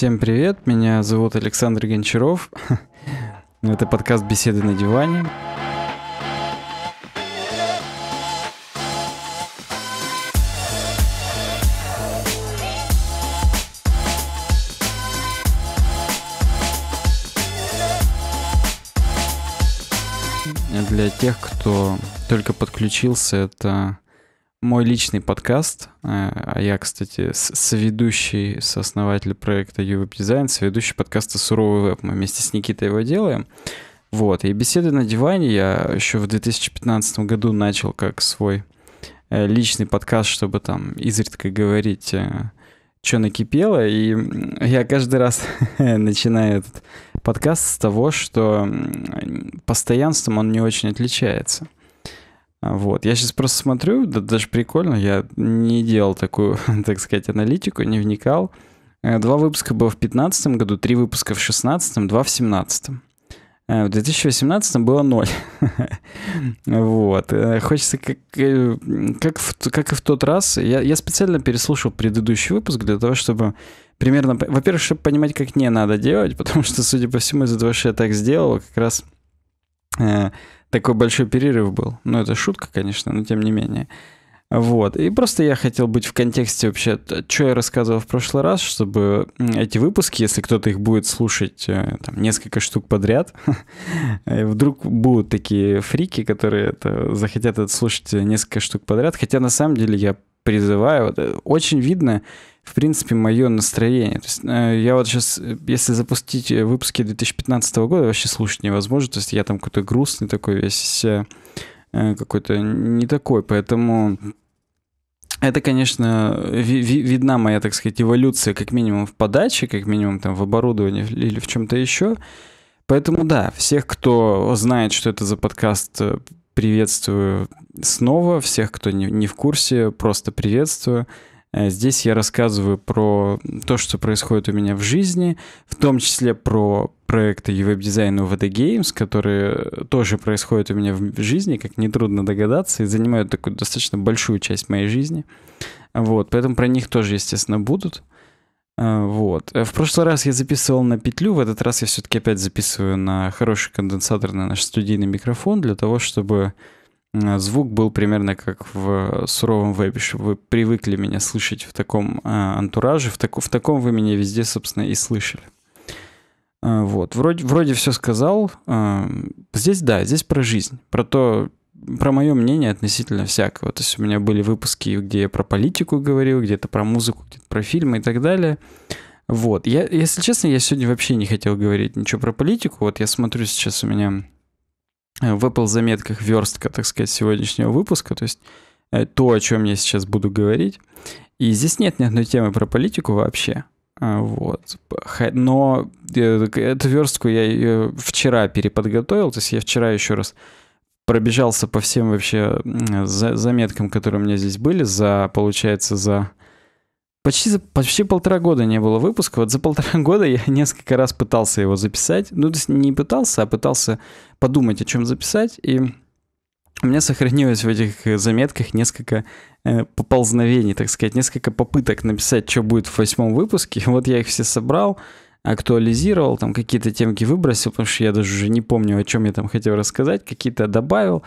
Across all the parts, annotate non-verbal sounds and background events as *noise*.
Всем привет, меня зовут Александр Гончаров. *laughs* Это подкаст «Беседы на диване». Для тех, кто только подключился, это мой личный подкаст. Э, а я, кстати, соведущий, сооснователь проекта UWeb Design, соведущий подкаста «Суровый веб». Мы вместе с Никитой его делаем. Вот, и беседы на диване я еще в 2015 году начал как свой э, личный подкаст, чтобы там изредка говорить, э, что накипело. И я каждый раз *laughs* начинаю этот подкаст с того, что постоянством он не очень отличается – а, вот. Я сейчас просто смотрю, да, даже прикольно, я не делал такую, *laughs* так сказать, аналитику, не вникал. Э, два выпуска было в 2015 году, три выпуска в 2016, два в 2017. Э, в 2018 было ноль. *laughs* вот. Э, хочется, как, как, в, как и в тот раз, я, я специально переслушал предыдущий выпуск для того, чтобы примерно... Во-первых, чтобы понимать, как не надо делать, *laughs* потому что, судя по всему, из-за того, что я так сделал, как раз такой большой перерыв был. Ну, это шутка, конечно, но тем не менее. Вот. И просто я хотел быть в контексте вообще, что я рассказывал в прошлый раз, чтобы эти выпуски, если кто-то их будет слушать э, там, несколько штук подряд, *laughs* э, вдруг будут такие фрики, которые это, захотят это слушать несколько штук подряд. Хотя на самом деле я призываю. Э, очень видно, в принципе, мое настроение. То есть, э, я вот сейчас, если запустить э, выпуски 2015 года, вообще слушать невозможно. То есть я там какой-то грустный такой весь, какой-то не такой. Поэтому это, конечно, ви ви видна моя, так сказать, эволюция, как минимум в подаче, как минимум там в оборудовании или в чем-то еще. Поэтому да, всех, кто знает, что это за подкаст, Приветствую снова всех, кто не, не в курсе, просто приветствую. Э, здесь я рассказываю про то, что происходит у меня в жизни, в том числе про проекты и веб-дизайна VD Games, которые тоже происходят у меня в жизни, как нетрудно догадаться, и занимают такую достаточно большую часть моей жизни. Вот, поэтому про них тоже, естественно, будут. Э, вот. Э, в прошлый раз я записывал на петлю, в этот раз я все-таки опять записываю на хороший конденсатор, на наш студийный микрофон, для того, чтобы звук был примерно как в суровом вебе, чтобы вы привыкли меня слышать в таком э, антураже, в, так, в таком вы меня везде, собственно, и слышали. Вот, вроде, вроде все сказал. Эм, здесь, да, здесь про жизнь, про то, про мое мнение относительно всякого. То есть у меня были выпуски, где я про политику говорил, где-то про музыку, где-то про фильмы и так далее. Вот. Я, если честно, я сегодня вообще не хотел говорить ничего про политику. Вот я смотрю сейчас у меня э, в Apple заметках верстка, так сказать, сегодняшнего выпуска. То есть э, то, о чем я сейчас буду говорить. И здесь нет ни одной темы про политику вообще. Э, вот. Но эту верстку я вчера переподготовил, то есть я вчера еще раз пробежался по всем вообще заметкам, которые у меня здесь были, за, получается, за... Почти, за, почти полтора года не было выпуска. Вот за полтора *laughs* года я несколько раз пытался его записать. Ну, то есть не пытался, а пытался подумать, о чем записать. И у меня сохранилось в этих э, заметках несколько э, поползновений, так сказать, несколько попыток написать, что будет в восьмом выпуске. *laughs* Вот я их все собрал, актуализировал, там какие-то темки выбросил, потому что я даже уже не помню, о чем я там хотел рассказать, какие-то добавил.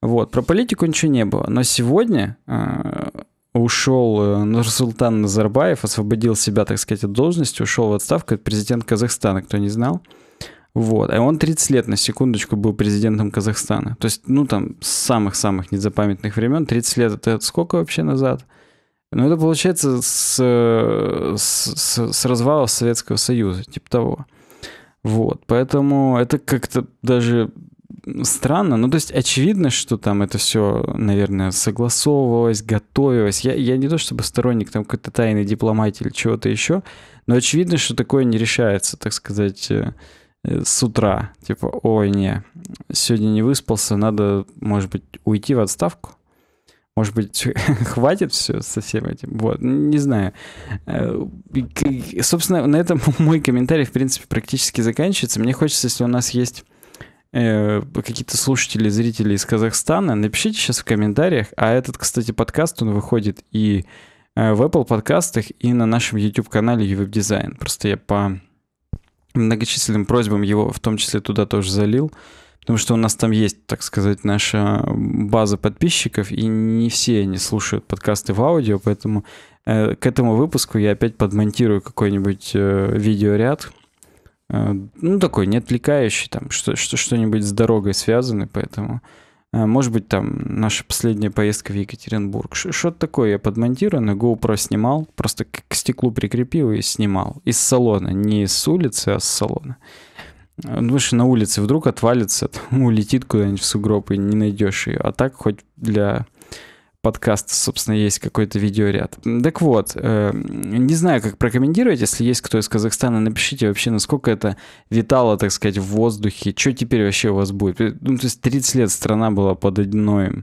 Вот, про политику ничего не было. Но сегодня э, ушел э, Нурсултан Назарбаев, освободил себя, так сказать, от должности, ушел в отставку, это президент Казахстана, кто не знал. Вот. А он 30 лет, на секундочку, был президентом Казахстана. То есть, ну, там, с самых-самых незапамятных времен. 30 лет это сколько вообще назад? Ну, это получается э, с, с, с развала Советского Союза, типа того. Вот, поэтому это как-то даже странно. Ну, то есть очевидно, что там это все, наверное, согласовывалось, готовилось. Я, я не то чтобы сторонник там какой-то тайной дипломатии или чего-то еще, но очевидно, что такое не решается, так сказать, э, э, с утра. Типа, ой, не, сегодня не выспался, надо, может быть, уйти в отставку. Может быть, *laughs* хватит все со всем этим? Вот, ну, не знаю. Э, собственно, на этом *laughs* мой комментарий, в принципе, практически заканчивается. Мне хочется, если у нас есть э, какие-то слушатели, зрители из Казахстана, напишите сейчас в комментариях. А этот, кстати, подкаст, он выходит и э, в Apple подкастах, и на нашем YouTube-канале Ювеб Design. Просто я по многочисленным просьбам его в том числе туда тоже залил потому что у нас там есть, так сказать, наша база подписчиков, и не все они слушают подкасты в аудио, поэтому э, к этому выпуску я опять подмонтирую какой-нибудь э, видеоряд, э, ну, такой, не отвлекающий, там, что, что, что-нибудь с дорогой связанный, поэтому... Может быть, там наша последняя поездка в Екатеринбург. Что-то такое я подмонтирую, на GoPro снимал, просто к стеклу прикрепил и снимал. Из салона, не с улицы, а с салона. Выше э, ну, на улице вдруг отвалится, *laughs* улетит куда-нибудь в сугроб и не найдешь ее. А так хоть для подкаста, собственно, есть какой-то видеоряд. Так вот, э, не знаю, как прокомментировать, если есть кто из Казахстана, напишите вообще, насколько это витало, так сказать, в воздухе, что теперь вообще у вас будет. Э, ну, то есть 30 лет страна была под одной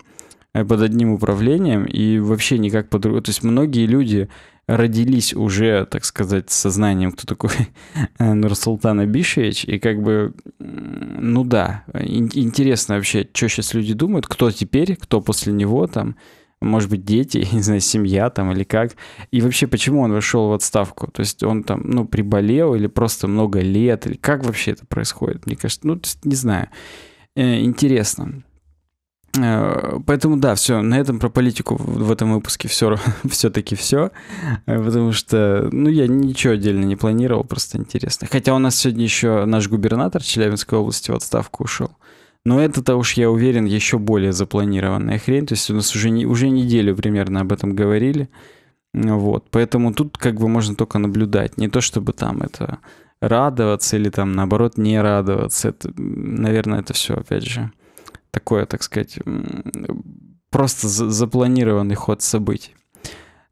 Э, под одним управлением и вообще никак по-другому. То есть многие люди родились уже, так сказать, с сознанием, кто такой *laughs* э, Нурсултан Абишевич, и как бы, ну да, интересно вообще, что сейчас люди думают, кто теперь, кто после него там, может быть, дети, *laughs* не знаю, семья там или как. И вообще, почему он вошел в отставку? То есть он там, ну, приболел или просто много лет, или как вообще это происходит? Мне кажется, ну, не знаю. Э, интересно. Э, поэтому да, все, на этом про политику в этом выпуске все, *laughs* все-таки все, э, потому что, ну, я ничего отдельно не планировал, просто интересно. Хотя у нас сегодня еще наш губернатор Челябинской области в отставку ушел. Но это-то уж, я уверен, еще более запланированная хрень. То есть у нас уже, не, уже неделю примерно об этом говорили. Вот, поэтому тут как бы можно только наблюдать. Не то чтобы там это радоваться или там наоборот не радоваться. Это, наверное, это все опять же такое, так сказать, просто запланированный ход событий.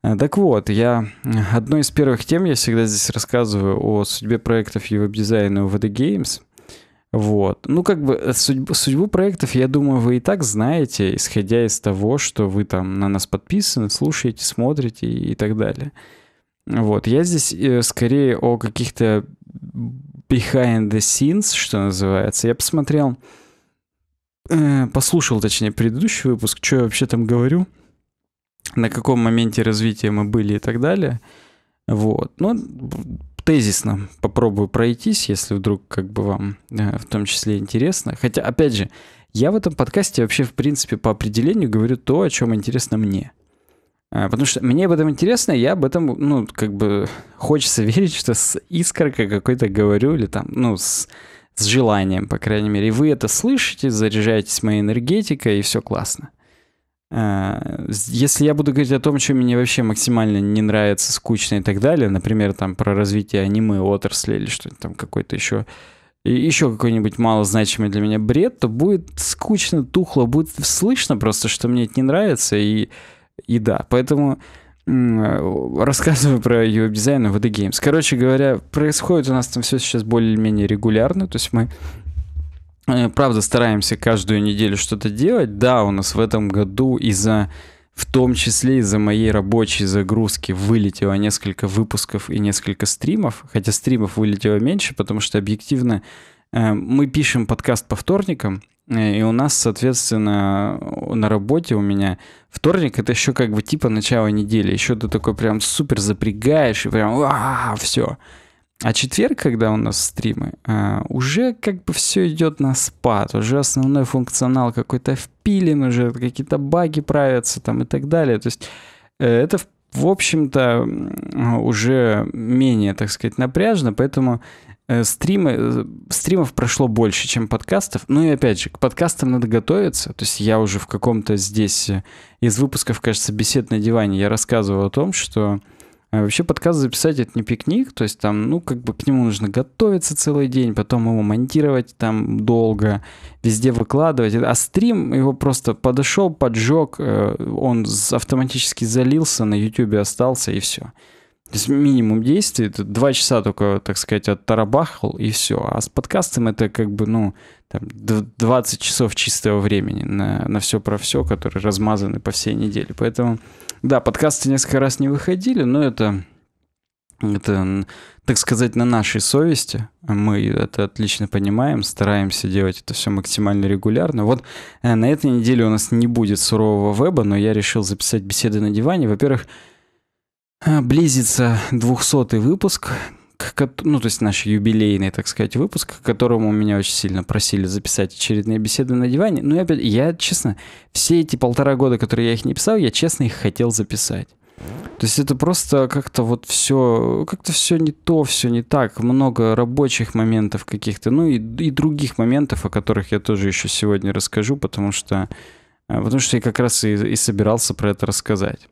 Э, так вот, я э, одной из первых тем, я всегда здесь рассказываю о судьбе проектов и веб-дизайна в VD Games. Вот. Ну, как бы э, судьбу, судьбу проектов, я думаю, вы и так знаете, исходя из того, что вы там на нас подписаны, слушаете, смотрите и, и так далее. Вот. Я здесь скорее о каких-то behind the scenes, что называется. Я посмотрел Э, послушал, точнее, предыдущий выпуск, что я вообще там говорю, на каком моменте развития мы были и так далее. Вот. Ну, тезисно попробую пройтись, если вдруг как бы вам э, в том числе интересно. Хотя, опять же, я в этом подкасте вообще, в принципе, по определению говорю то, о чем интересно мне. Э, потому что мне об этом интересно, я об этом, ну, как бы хочется *laughs* верить, что с искоркой какой-то говорю, или там, ну, с с желанием, по крайней мере. И вы это слышите, заряжаетесь моей энергетикой, и все классно. А, если я буду говорить о том, что мне вообще максимально не нравится, скучно и так далее, например, там про развитие аниме, отрасли или что-то там какой-то еще еще какой-нибудь малозначимый для меня бред, то будет скучно, тухло, будет слышно просто, что мне это не нравится, и, и да. Поэтому Э, рассказываю про ее дизайн в The Games. Короче говоря, происходит у нас там все сейчас более-менее регулярно, то есть мы э, правда стараемся каждую неделю что-то делать. Да, у нас в этом году из-за в том числе из-за моей рабочей загрузки вылетело несколько выпусков и несколько стримов, хотя стримов вылетело меньше, потому что объективно э, мы пишем подкаст по вторникам, и у нас, соответственно, на работе у меня вторник это еще как бы типа начало недели. Еще ты такой прям супер запрягаешь и прям «А, все. А четверг, когда у нас стримы, а, уже как бы все идет на спад, уже основной функционал какой-то впилен, уже какие-то баги правятся там и так далее. То есть э, это, в общем-то, уже менее, так сказать, напряжно, поэтому Э, стримы, э, стримов прошло больше, чем подкастов. Ну и опять же, к подкастам надо готовиться. То есть я уже в каком-то здесь э, из выпусков, кажется, бесед на диване, я рассказывал о том, что вообще подкаст записать это не пикник, то есть там, ну, как бы к нему нужно готовиться целый день, потом его монтировать там долго, везде выкладывать. А стрим его просто подошел, поджег, он автоматически залился, на YouTube остался и все. То есть минимум действий, это два часа только, так сказать, оттарабахал и все. А с подкастом это как бы, ну, там, 20 часов чистого времени на, на все про все, которые размазаны по всей неделе. Поэтому, да, подкасты несколько раз не выходили, но это это, так сказать, на нашей совести. Мы это отлично понимаем, стараемся делать это все максимально регулярно. Вот э, на этой неделе у нас не будет сурового веба, но я решил записать беседы на диване. Во-первых, а, близится 200 выпуск, ну, то есть наш юбилейный, так сказать, выпуск, к которому меня очень сильно просили записать очередные беседы на диване. Ну, я, я, честно, все эти полтора года, которые я их не писал, я, честно, их хотел записать. То есть это просто как-то вот все, как-то все не то, все не так. Много рабочих моментов каких-то, ну и, и других моментов, о которых я тоже еще сегодня расскажу, потому что, а, потому что я как раз и, и собирался про это рассказать.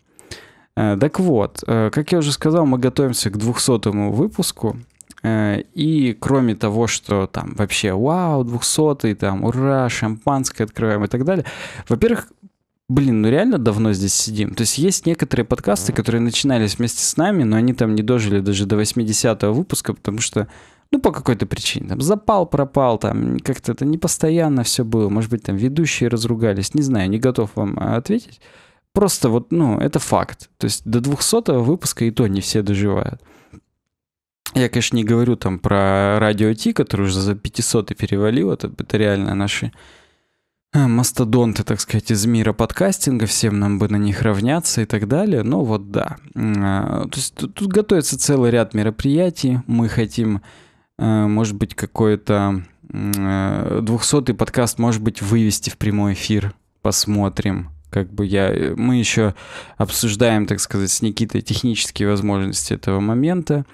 Э, так вот, э, как я уже сказал, мы готовимся к 200 выпуску. Э, и кроме того, что там вообще вау, 200 там ура, шампанское открываем и так далее. Во-первых, блин, ну реально давно здесь сидим. То есть есть некоторые подкасты, которые начинались вместе с нами, но они там не дожили даже до 80-го выпуска, потому что ну, по какой-то причине. Там запал, пропал, там как-то это не постоянно все было. Может быть, там ведущие разругались. Не знаю, не готов вам ответить. Просто вот, ну, это факт. То есть до 200 выпуска и то не все доживают. Я, конечно, не говорю там про радио Ти, который уже за 500 и перевалил. Это, это реально наши э, мастодонты, так сказать, из мира подкастинга, всем нам бы на них равняться и так далее, но вот да. Э, то есть тут, тут готовится целый ряд мероприятий, мы хотим, э, может быть, какой-то 200-й подкаст, может быть, вывести в прямой эфир, посмотрим как бы я, э, мы еще обсуждаем, так сказать, с Никитой технические возможности этого момента.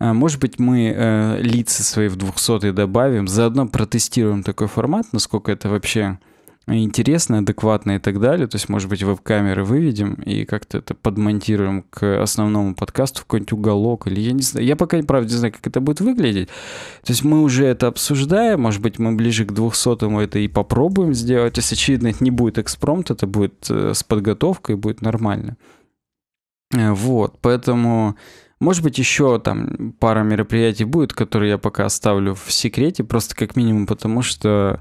А, может быть, мы э, лица свои в 200 добавим, заодно протестируем такой формат, насколько это вообще интересно, адекватно и так далее. То есть, может быть, веб-камеры выведем и как-то это подмонтируем к основному подкасту в какой-нибудь уголок. Или я не знаю. Я пока, правда, не знаю, как это будет выглядеть. То есть мы уже это обсуждаем. Может быть, мы ближе к 200-му это и попробуем сделать. Если, очевидно, это не будет экспромт, это будет э, с подготовкой, будет нормально. Э, вот, поэтому... Может быть, еще там пара мероприятий будет, которые я пока оставлю в секрете, просто как минимум потому, что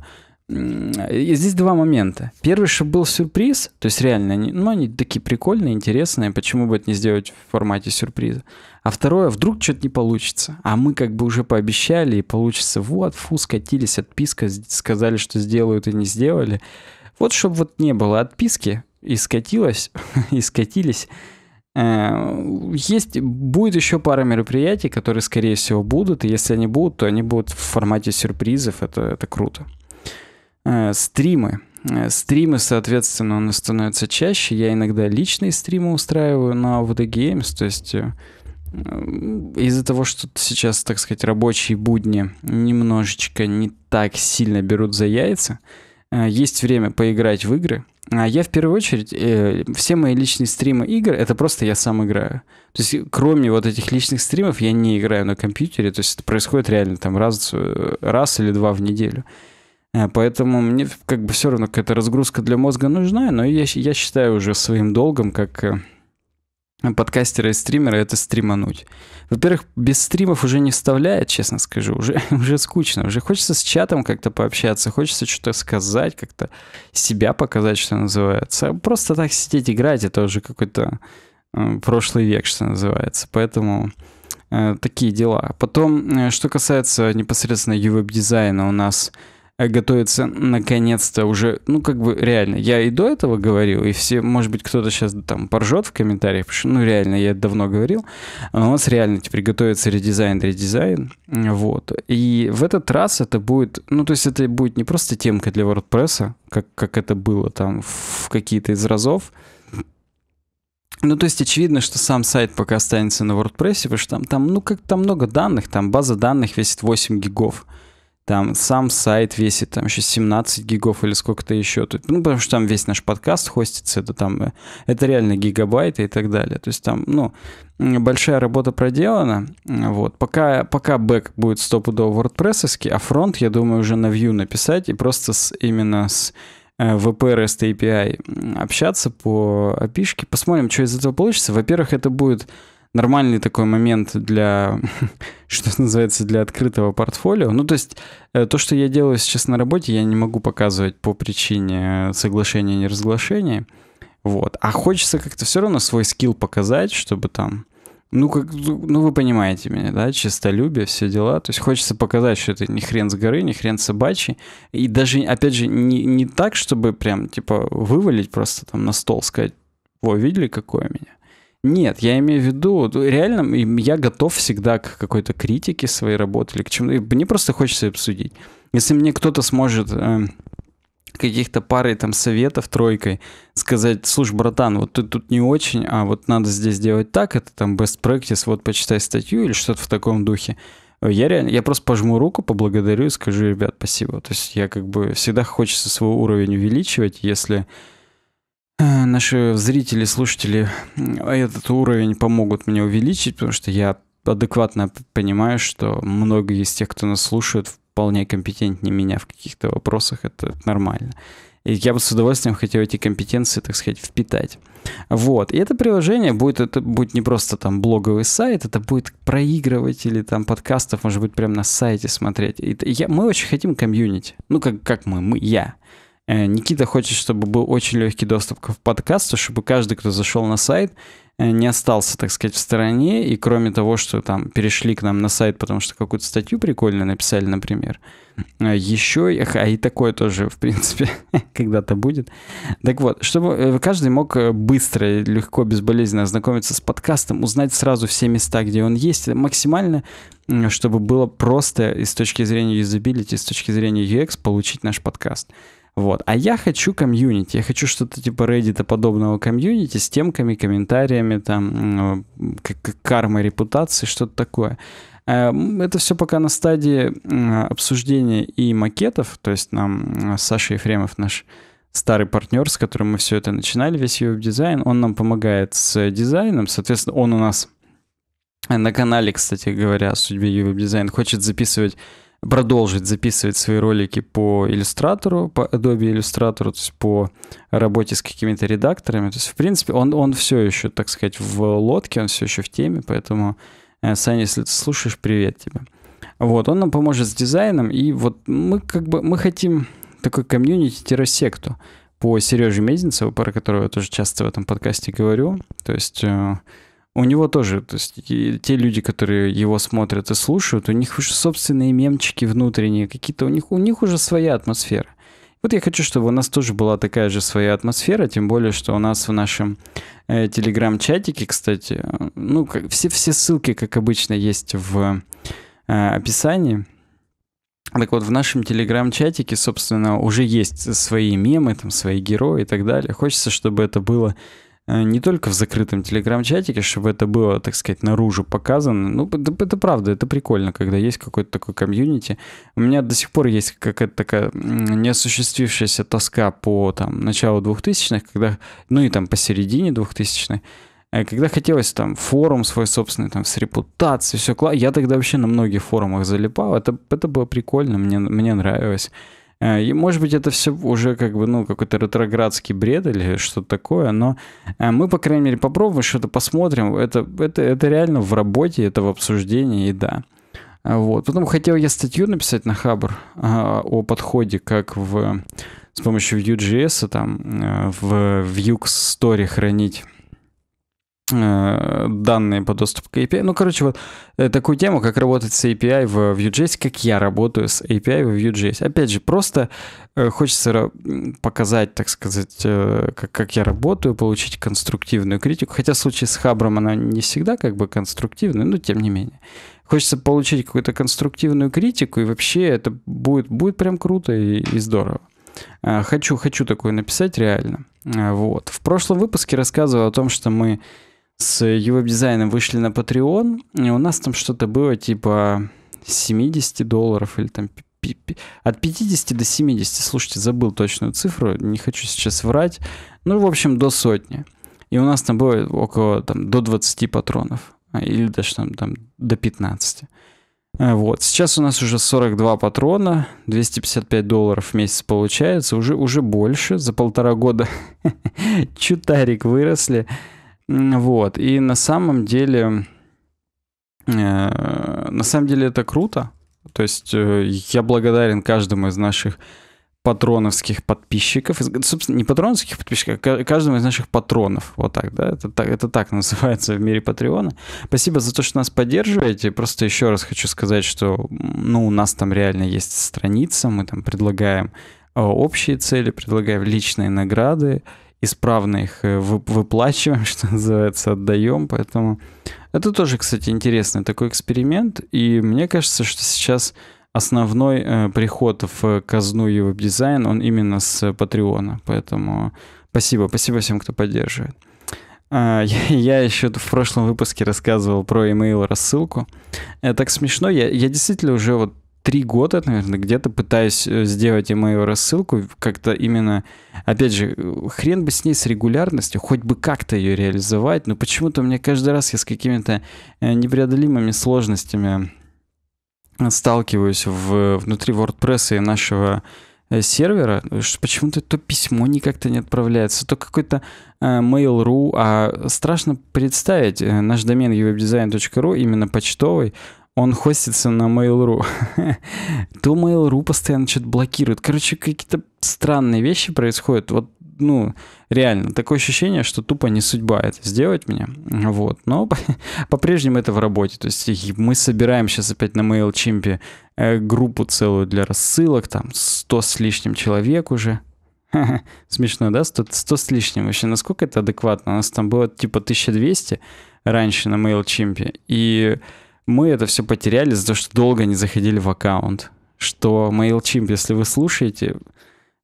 здесь два момента. Первый, что был сюрприз, то есть реально, они, ну, они такие прикольные, интересные, почему бы это не сделать в формате сюрприза. А второе, вдруг что-то не получится. А мы как бы уже пообещали, и получится, вот, фу, скатились, отписка, сказали, что сделают, и не сделали. Вот, чтобы вот не было отписки, и скатилось, *laughs* и скатились, э, есть, будет еще пара мероприятий, которые, скорее всего, будут, и если они будут, то они будут в формате сюрпризов, это, это круто. Э, стримы. Э, стримы, соответственно, у нас становятся чаще. Я иногда личные стримы устраиваю на VD Games, то есть э, из-за того, что сейчас, так сказать, рабочие будни немножечко не так сильно берут за яйца, есть время поиграть в игры. А я в первую очередь, э, все мои личные стримы игр, это просто я сам играю. То есть кроме вот этих личных стримов я не играю на компьютере, то есть это происходит реально там раз, раз или два в неделю. Э, поэтому мне как бы все равно какая-то разгрузка для мозга нужна, но я, я считаю уже своим долгом, как э, подкастера и стримера это стримануть. Во-первых, без стримов уже не вставляет, честно скажу, уже, *laughs* уже скучно, уже хочется с чатом как-то пообщаться, хочется что-то сказать, как-то себя показать, что называется. А просто так сидеть играть, это уже какой-то э, прошлый век, что называется. Поэтому э, такие дела. Потом, э, что касается непосредственно веб дизайна у нас Э, готовится наконец-то уже, ну, как бы реально. Я и до этого говорил, и все, может быть, кто-то сейчас там поржет в комментариях, потому что, ну, реально, я давно говорил. У нас реально теперь готовится редизайн, редизайн, вот. И в этот раз это будет, ну, то есть это будет не просто темка для WordPress, как, как это было там в какие-то из разов, ну, то есть очевидно, что сам сайт пока останется на WordPress, потому что там, там ну, как там много данных, там база данных весит 8 гигов там сам сайт весит там еще 17 гигов или сколько-то еще. тут, Ну, потому что там весь наш подкаст хостится, это там, э, это реально гигабайты и так далее. То есть там, ну, большая работа проделана. Вот. Пока, пока бэк будет стопудово wordpress а фронт, я думаю, уже на Vue написать и просто с, именно с э, VPR REST API общаться по опишке. Посмотрим, что из этого получится. Во-первых, это будет нормальный такой момент для, *laughs* что называется, для открытого портфолио. Ну, то есть э, то, что я делаю сейчас на работе, я не могу показывать по причине э, соглашения и неразглашения. Вот. А хочется как-то все равно свой скилл показать, чтобы там... Ну, как, ну, вы понимаете меня, да, чистолюбие, все дела. То есть хочется показать, что это не хрен с горы, не хрен собачий. И даже, опять же, не, не так, чтобы прям, типа, вывалить просто там на стол, сказать, о видели, какое у меня? Нет, я имею в виду, реально, я готов всегда к какой-то критике своей работы или к чему. И мне просто хочется обсудить. Если мне кто-то сможет э, каких-то парой там советов, тройкой сказать, слушай, братан, вот ты тут не очень, а вот надо здесь делать так, это там best practice, вот почитай статью или что-то в таком духе. Э, я реально, я просто пожму руку, поблагодарю и скажу, ребят, спасибо. То есть я как бы всегда хочется свой уровень увеличивать, если Э, наши зрители, слушатели э, этот уровень помогут мне увеличить, потому что я адекватно понимаю, что многие из тех, кто нас слушает, вполне компетентнее меня в каких-то вопросах, это нормально. И я бы с удовольствием хотел эти компетенции, так сказать, впитать. Вот. И это приложение будет, это будет не просто там блоговый сайт, это будет проигрывать или там подкастов, может быть, прямо на сайте смотреть. И я, мы очень хотим комьюнити. Ну, как, как мы, мы, я. Э, Никита хочет, чтобы был очень легкий доступ к подкасту, чтобы каждый, кто зашел на сайт, э, не остался, так сказать, в стороне. И кроме того, что там перешли к нам на сайт, потому что какую-то статью прикольную написали, например, э, еще, а и такое тоже, в принципе, *laughs* когда-то будет. Так вот, чтобы каждый мог быстро легко, безболезненно ознакомиться с подкастом, узнать сразу все места, где он есть, максимально, чтобы было просто и с точки зрения юзабилити, и с точки зрения UX получить наш подкаст. Вот. А я хочу комьюнити. Я хочу что-то типа Reddit подобного комьюнити с темками, комментариями, там, как кармой репутации, что-то такое. Э, это все пока на стадии обсуждения и макетов. То есть нам Саша Ефремов, наш старый партнер, с которым мы все это начинали, весь ее дизайн, он нам помогает с дизайном. Соответственно, он у нас на канале, кстати говоря, о судьбе веб-дизайн, хочет записывать продолжить записывать свои ролики по иллюстратору, по Adobe иллюстратору, то есть по работе с какими-то редакторами. То есть, в принципе, он, он все еще, так сказать, в лодке, он все еще в теме, поэтому, э, Саня, если ты слушаешь, привет тебе. Вот, он нам поможет с дизайном, и вот мы как бы, мы хотим такой комьюнити-секту по Сереже Мезенцеву, про которого я тоже часто в этом подкасте говорю. То есть э, у него тоже, то есть те люди, которые его смотрят и слушают, у них уже собственные мемчики внутренние какие-то, у них, у них уже своя атмосфера. Вот я хочу, чтобы у нас тоже была такая же своя атмосфера, тем более, что у нас в нашем э, телеграм-чатике, кстати, ну, как, все, все ссылки, как обычно, есть в э, описании. Так вот, в нашем телеграм-чатике, собственно, уже есть свои мемы, там, свои герои и так далее. Хочется, чтобы это было Э, не только в закрытом телеграм-чатике, чтобы это было, так сказать, наружу показано. Ну, это, это правда, это прикольно, когда есть какой-то такой комьюнити. У меня до сих пор есть какая-то такая неосуществившаяся тоска по там началу 2000-х, когда, ну и там посередине 2000-х, э, когда хотелось там форум свой собственный, там с репутацией, все классно. Я тогда вообще на многих форумах залипал, это, это было прикольно, мне, мне нравилось. Э, и, может быть, это все уже как бы, ну, какой-то ретроградский бред или что-то такое, но э, мы, по крайней мере, попробуем что-то посмотрим. Это, это, это реально в работе, это в обсуждении, и да. Вот. Потом хотел я статью написать на Хабр э, о подходе, как в, с помощью Vue.js там в Vue Story хранить Э, данные по доступу к API. Ну, короче, вот э, такую тему, как работать с API в Vue.js, как я работаю с API в Vue.js. Опять же, просто э, хочется показать, так сказать, как, как я работаю, получить конструктивную критику. Хотя в случае с Хабром она не всегда как бы конструктивная, но тем не менее. Хочется получить какую-то конструктивную критику, и вообще это будет, будет прям круто и, и здорово. Хочу, хочу такое написать реально. Вот. В прошлом выпуске рассказывал о том, что мы с ювеб-дизайном вышли на Patreon, и у нас там что-то было типа 70 долларов или там от 50 до 70, слушайте, забыл точную цифру, не хочу сейчас врать, ну, в общем, до сотни. И у нас там было около там, до 20 патронов, а, или даже там, там до 15. А, вот, сейчас у нас уже 42 патрона, 255 долларов в месяц получается, уже, уже больше, за полтора года *laughs* чутарик выросли. Вот. И на самом деле, э, на самом деле это круто. То есть э, я благодарен каждому из наших патроновских подписчиков, собственно, не патроновских подписчиков, а каждому из наших патронов, вот так, да, это так, это так *laughs* называется в мире Патреона. Спасибо за то, что нас поддерживаете, просто еще раз хочу сказать, что, ну, у нас там реально есть страница, мы там предлагаем э, общие цели, предлагаем личные награды, исправно их э, выплачиваем, *laughs* что называется, отдаем. Поэтому это тоже, кстати, интересный такой эксперимент. И мне кажется, что сейчас основной э, приход в казну и веб-дизайн, он именно с Патреона. Поэтому спасибо, спасибо всем, кто поддерживает. А, *laughs* я еще в прошлом выпуске рассказывал про email рассылку. Это так смешно. Я, я действительно уже вот три года, наверное, где-то пытаюсь э, сделать и мою рассылку, как-то именно, опять же, хрен бы с ней с регулярностью, хоть бы как-то ее реализовать, но почему-то мне каждый раз я с какими-то э, непреодолимыми сложностями сталкиваюсь в, внутри WordPress и нашего э, сервера, что почему-то то письмо никак-то не отправляется, то какой-то э, Mail.ru, а страшно представить, э, наш домен uwebdesign.ru, именно почтовый, он хостится на Mail.ru, *laughs* то Mail.ru постоянно что-то блокирует. Короче, какие-то странные вещи происходят. Вот, ну, реально, такое ощущение, что тупо не судьба это сделать мне. Вот. Но *laughs* по-прежнему это в работе. То есть мы собираем сейчас опять на MailChimp э, группу целую для рассылок, там 100 с лишним человек уже. *laughs* Смешно, да? 100, 100 с лишним. Вообще, насколько это адекватно? У нас там было типа 1200 раньше на MailChimp. И мы это все потеряли за то, что долго не заходили в аккаунт. Что MailChimp, если вы слушаете,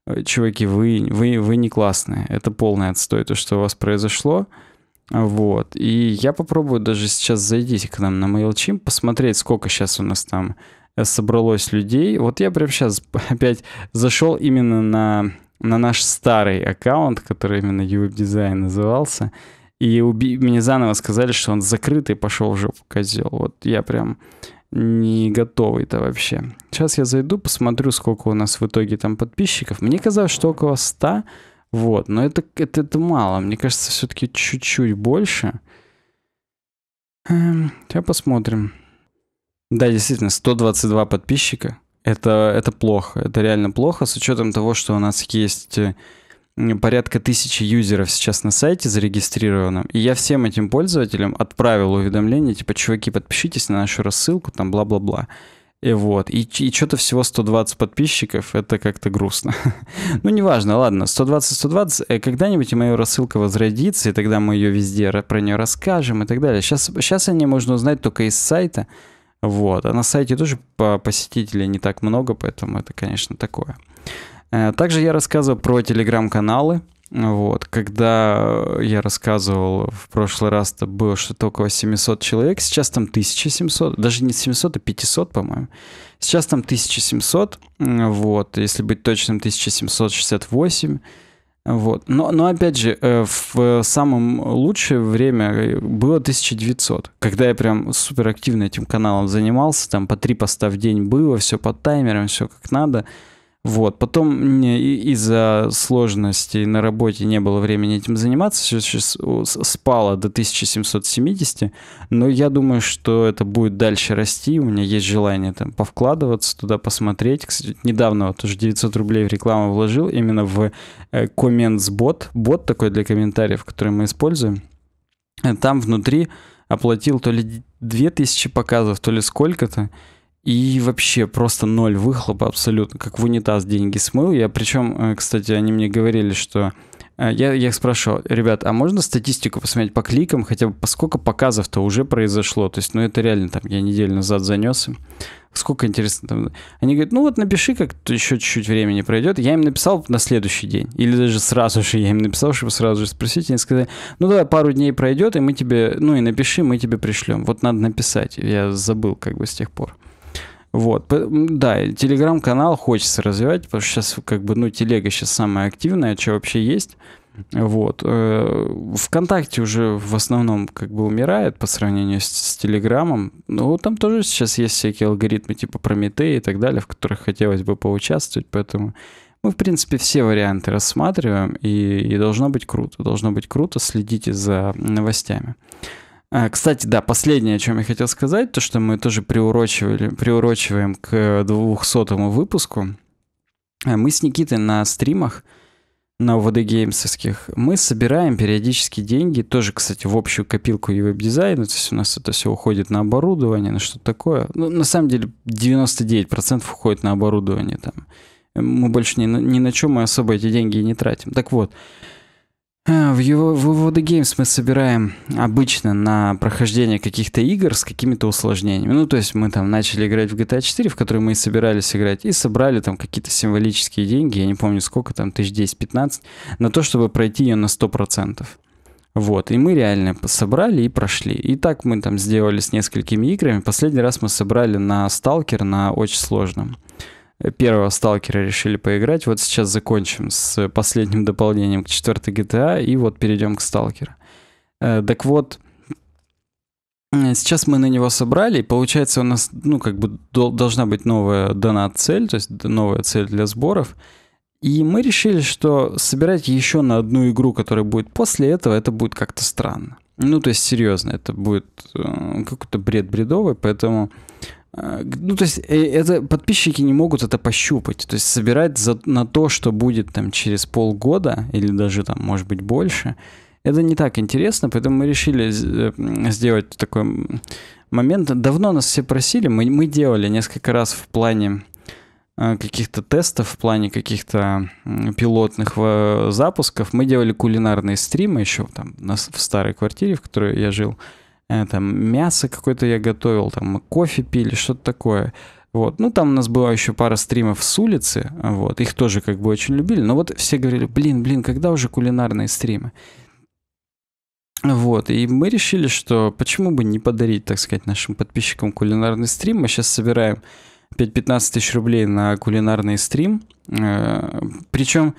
э, чуваки, вы, вы, вы не классные. Это полный отстой, то, что у вас произошло. Вот. И я попробую даже сейчас зайдите к нам на MailChimp, посмотреть, сколько сейчас у нас там э, собралось людей. Вот я прям сейчас *laughs* опять зашел именно на, на наш старый аккаунт, который именно UWeb Design назывался. И уби... мне заново сказали, что он закрытый пошел в жопу, козел. Вот я прям не готовый-то вообще. Сейчас я зайду, посмотрю, сколько у нас в итоге там подписчиков. Мне казалось, что около 100, вот, но это, это, это мало. Мне кажется, все-таки чуть-чуть больше. Эм, посмотрим. Да, действительно, 122 подписчика. Это, это плохо, это реально плохо, с учетом того, что у нас есть э, порядка тысячи юзеров сейчас на сайте зарегистрировано, и я всем этим пользователям отправил уведомление, типа, чуваки, подпишитесь на нашу рассылку, там, бла-бла-бла. И вот, и, и что-то всего 120 подписчиков, это как-то грустно. *laughs* ну, неважно, ладно, 120-120, э, когда-нибудь моя рассылка возродится, и тогда мы ее везде про нее расскажем и так далее. Сейчас, сейчас о ней можно узнать только из сайта, вот, а на сайте тоже посетителей не так много, поэтому это, конечно, такое. Э, также я рассказывал про телеграм-каналы. Вот, когда я рассказывал в прошлый раз, то было что-то около 700 человек, сейчас там 1700, даже не 700, а 500, по-моему. Сейчас там 1700, вот, если быть точным, 1768. Вот. Но, но опять же, э, в самом лучшее время э, было 1900, когда я прям суперактивно этим каналом занимался, там по три поста в день было, все под таймером, все как надо. Вот. Потом из-за сложностей на работе не было времени этим заниматься, все сейчас спало до 1770, но я думаю, что это будет дальше расти, у меня есть желание там повкладываться, туда посмотреть. Кстати, недавно вот уже 900 рублей в рекламу вложил, именно в э, комментс бот, бот такой для комментариев, который мы используем. Там внутри оплатил то ли 2000 показов, то ли сколько-то, и вообще просто ноль выхлопа абсолютно, как в унитаз деньги смыл. Я причем, э, кстати, они мне говорили, что э, я, я их спрашивал, ребят, а можно статистику посмотреть по кликам, хотя бы по сколько показов-то уже произошло? То есть, ну это реально там, я неделю назад занес им. Сколько интересно там. Они говорят, ну вот напиши, как еще чуть-чуть времени пройдет. Я им написал на следующий день. Или даже сразу же я им написал, чтобы сразу же спросить. Они сказали, ну давай пару дней пройдет, и мы тебе, ну и напиши, мы тебе пришлем. Вот надо написать. Я забыл как бы с тех пор. Вот. Да, телеграм-канал хочется развивать, потому что сейчас как бы, ну, телега сейчас самая активная, что вообще есть. Вот. Э, Вконтакте уже в основном как бы умирает по сравнению с, с Телеграмом. Но ну, там тоже сейчас есть всякие алгоритмы типа Прометея и так далее, в которых хотелось бы поучаствовать, поэтому мы, в принципе, все варианты рассматриваем, и, и должно быть круто. Должно быть круто, следите за новостями. А, кстати, да, последнее, о чем я хотел сказать, то, что мы тоже приурочивали, приурочиваем к 200 выпуску. А, мы с Никитой на стримах, на ОВД геймсовских, мы собираем периодически деньги, тоже, кстати, в общую копилку и веб-дизайна, то есть у нас это все уходит на оборудование, на что-то такое. Ну, на самом деле, 99% уходит на оборудование там. Мы больше ни на, ни на чем мы особо эти деньги не тратим. Так вот, а, в его в VOD Games мы собираем обычно на прохождение каких-то игр с какими-то усложнениями. Ну, то есть мы там начали играть в GTA 4, в которой мы и собирались играть, и собрали там какие-то символические деньги, я не помню сколько, там, тысяч 10-15, на то, чтобы пройти ее на 100%. Вот, и мы реально собрали и прошли. И так мы там сделали с несколькими играми. Последний раз мы собрали на Сталкер на очень сложном первого сталкера решили поиграть. Вот сейчас закончим с последним дополнением к четвертой GTA а и вот перейдем к сталкеру. Э, так вот, э, сейчас мы на него собрали, и получается у нас, ну, как бы должна быть новая дана цель, то есть новая цель для сборов. И мы решили, что собирать еще на одну игру, которая будет после этого, это будет как-то странно. Ну, то есть, серьезно, это будет э, какой-то бред бредовый, поэтому Э, ну, то есть э, это подписчики не могут это пощупать. То есть собирать за, на то, что будет там через полгода или даже там, может быть, больше, это не так интересно, поэтому мы решили э, сделать такой момент. Давно нас все просили, мы, мы делали несколько раз в плане каких-то тестов, в плане каких-то пилотных запусков. Мы делали кулинарные стримы еще там в старой квартире, в которой я жил. Это мясо какое-то я готовил, там кофе пили, что-то такое. Вот. Ну, там у нас была еще пара стримов с улицы, вот, их тоже как бы очень любили, но вот все говорили, блин, блин, когда уже кулинарные стримы? Вот, и мы решили, что почему бы не подарить, так сказать, нашим подписчикам кулинарный стрим. Мы сейчас собираем 5-15 тысяч рублей на кулинарный стрим. Э, Причем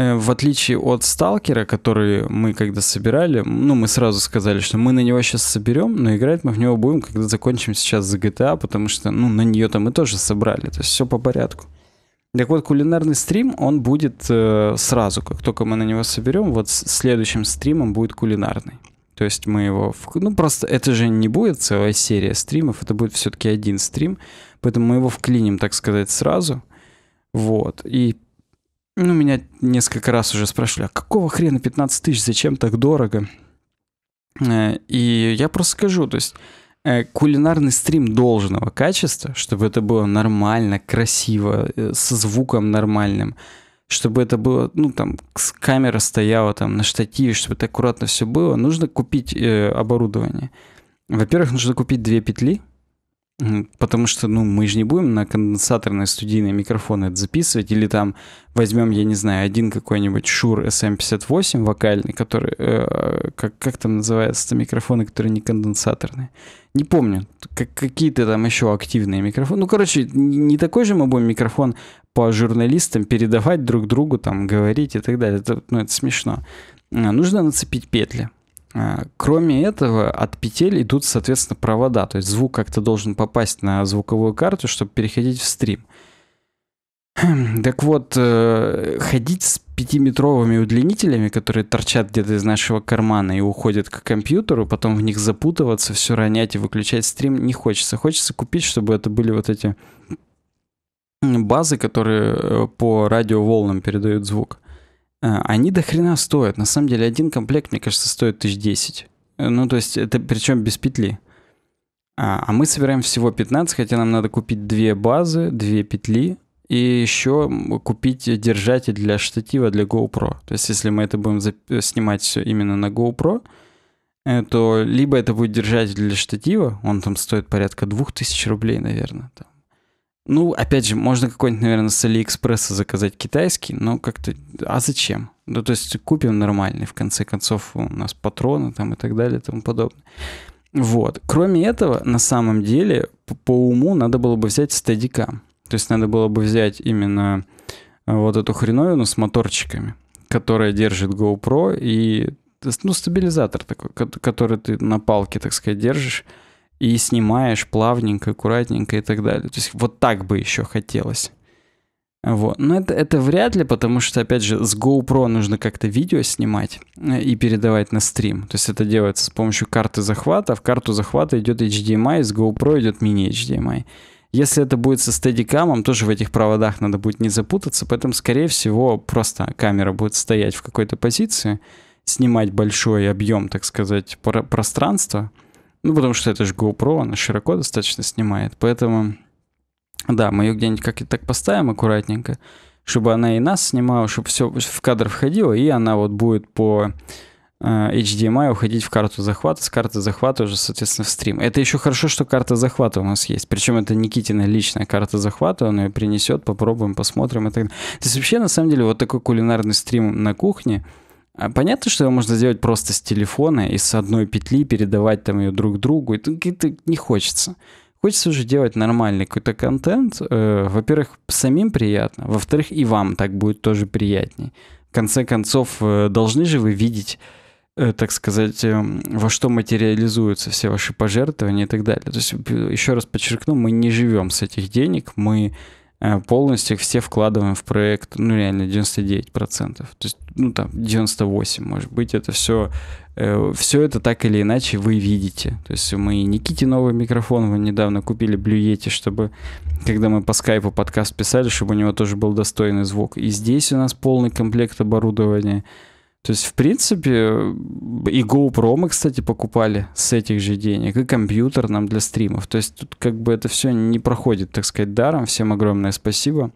Э, в отличие от Сталкера, который мы когда собирали, ну, мы сразу сказали, что мы на него сейчас соберем, но играть мы в него будем, когда закончим сейчас за GTA, потому что, ну, на нее там мы тоже собрали, то есть все по порядку. Так вот, кулинарный стрим, он будет э, сразу, как только мы на него соберем, вот следующим стримом будет кулинарный. То есть мы его... В... Ну, просто это же не будет целая серия стримов, это будет все-таки один стрим, поэтому мы его вклиним, так сказать, сразу. Вот. И ну, меня несколько раз уже спрашивали, а какого хрена 15 тысяч, зачем так дорого? Э, и я просто скажу, то есть э, кулинарный стрим должного качества, чтобы это было нормально, красиво, э, со звуком нормальным, чтобы это было, ну, там, камера стояла там на штативе, чтобы это аккуратно все было, нужно купить э, оборудование. Во-первых, нужно купить две петли, Потому что, ну, мы же не будем на конденсаторные студийные микрофоны это записывать, или там возьмем, я не знаю, один какой-нибудь Шур SM58 эм вокальный, который, э, как, как там называется, это микрофоны, которые не конденсаторные. Не помню, как, какие-то там еще активные микрофоны. Ну, короче, не такой же мы будем микрофон по журналистам передавать друг другу, там, говорить и так далее. Это, ну, это смешно. Э, нужно нацепить петли. Э, кроме этого, от петель идут, соответственно, провода. То есть звук как-то должен попасть на звуковую карту, чтобы переходить в стрим. Хм, так вот, э, ходить с пятиметровыми удлинителями, которые торчат где-то из нашего кармана и уходят к компьютеру, потом в них запутываться, все ронять и выключать стрим не хочется. Хочется купить, чтобы это были вот эти базы, которые э, по радиоволнам передают звук. Э, они до хрена стоят. На самом деле один комплект, мне кажется, стоит тысяч десять. Э, ну, то есть это причем без петли. А, а мы собираем всего 15, хотя нам надо купить две базы, две петли и еще купить держатель для штатива для GoPro. То есть если мы это будем э, снимать все именно на GoPro, то либо это будет держатель для штатива, он там стоит порядка 2000 рублей, наверное, там, ну, опять же, можно какой-нибудь, наверное, с Алиэкспресса заказать китайский, но как-то... А зачем? Ну, то есть купим нормальный, в конце концов, у нас патроны там и так далее и тому подобное. Вот. Кроме этого, на самом деле, по, по уму надо было бы взять стадикам. То есть надо было бы взять именно э, вот эту хреновину с моторчиками, которая держит GoPro и ну, стабилизатор такой, который ты на палке, так сказать, держишь и снимаешь плавненько, аккуратненько и так далее. То есть вот так бы еще хотелось. Вот. Но это, это вряд ли, потому что, опять же, с GoPro нужно как-то видео снимать э, и передавать на стрим. То есть это делается с помощью карты захвата. В карту захвата идет HDMI, с GoPro идет мини-HDMI. Если это будет со стедикамом, тоже в этих проводах надо будет не запутаться, поэтому, скорее всего, просто камера будет стоять в какой-то позиции, снимать большой объем, так сказать, пространства — ну, потому что это же GoPro, она широко достаточно снимает. Поэтому, да, мы ее где-нибудь как-то так поставим аккуратненько, чтобы она и нас снимала, чтобы все в кадр входило, и она вот будет по HDMI э, эм уходить в карту захвата, с карты захвата уже, соответственно, в стрим. Это еще хорошо, что карта захвата у нас есть. Причем это Никитина личная карта захвата, он ее принесет, попробуем, посмотрим и так далее. То есть вообще, на самом деле, вот такой кулинарный стрим на кухне — а понятно, что его можно сделать просто с телефона и с одной петли передавать там ее друг другу. Это, это не хочется. Хочется уже делать нормальный какой-то контент. Э, во-первых, самим приятно. Во-вторых, и вам так будет тоже приятней. В конце концов, э, должны же вы видеть э, так сказать, эм, во что материализуются все ваши пожертвования и так далее. То есть, еще раз подчеркну, мы не живем с этих денег, мы Э, полностью все вкладываем в проект, ну реально 99%. То есть, ну там 98, может быть, это все, э, все это так или иначе вы видите. То есть мы Никите новый микрофон, мы недавно купили Блюете, чтобы, когда мы по скайпу подкаст писали, чтобы у него тоже был достойный звук. И здесь у нас полный комплект оборудования. То есть, в принципе, и GoPro мы, кстати, покупали с этих же денег, и компьютер нам для стримов. То есть тут как бы это все не проходит, так сказать, даром. Всем огромное спасибо.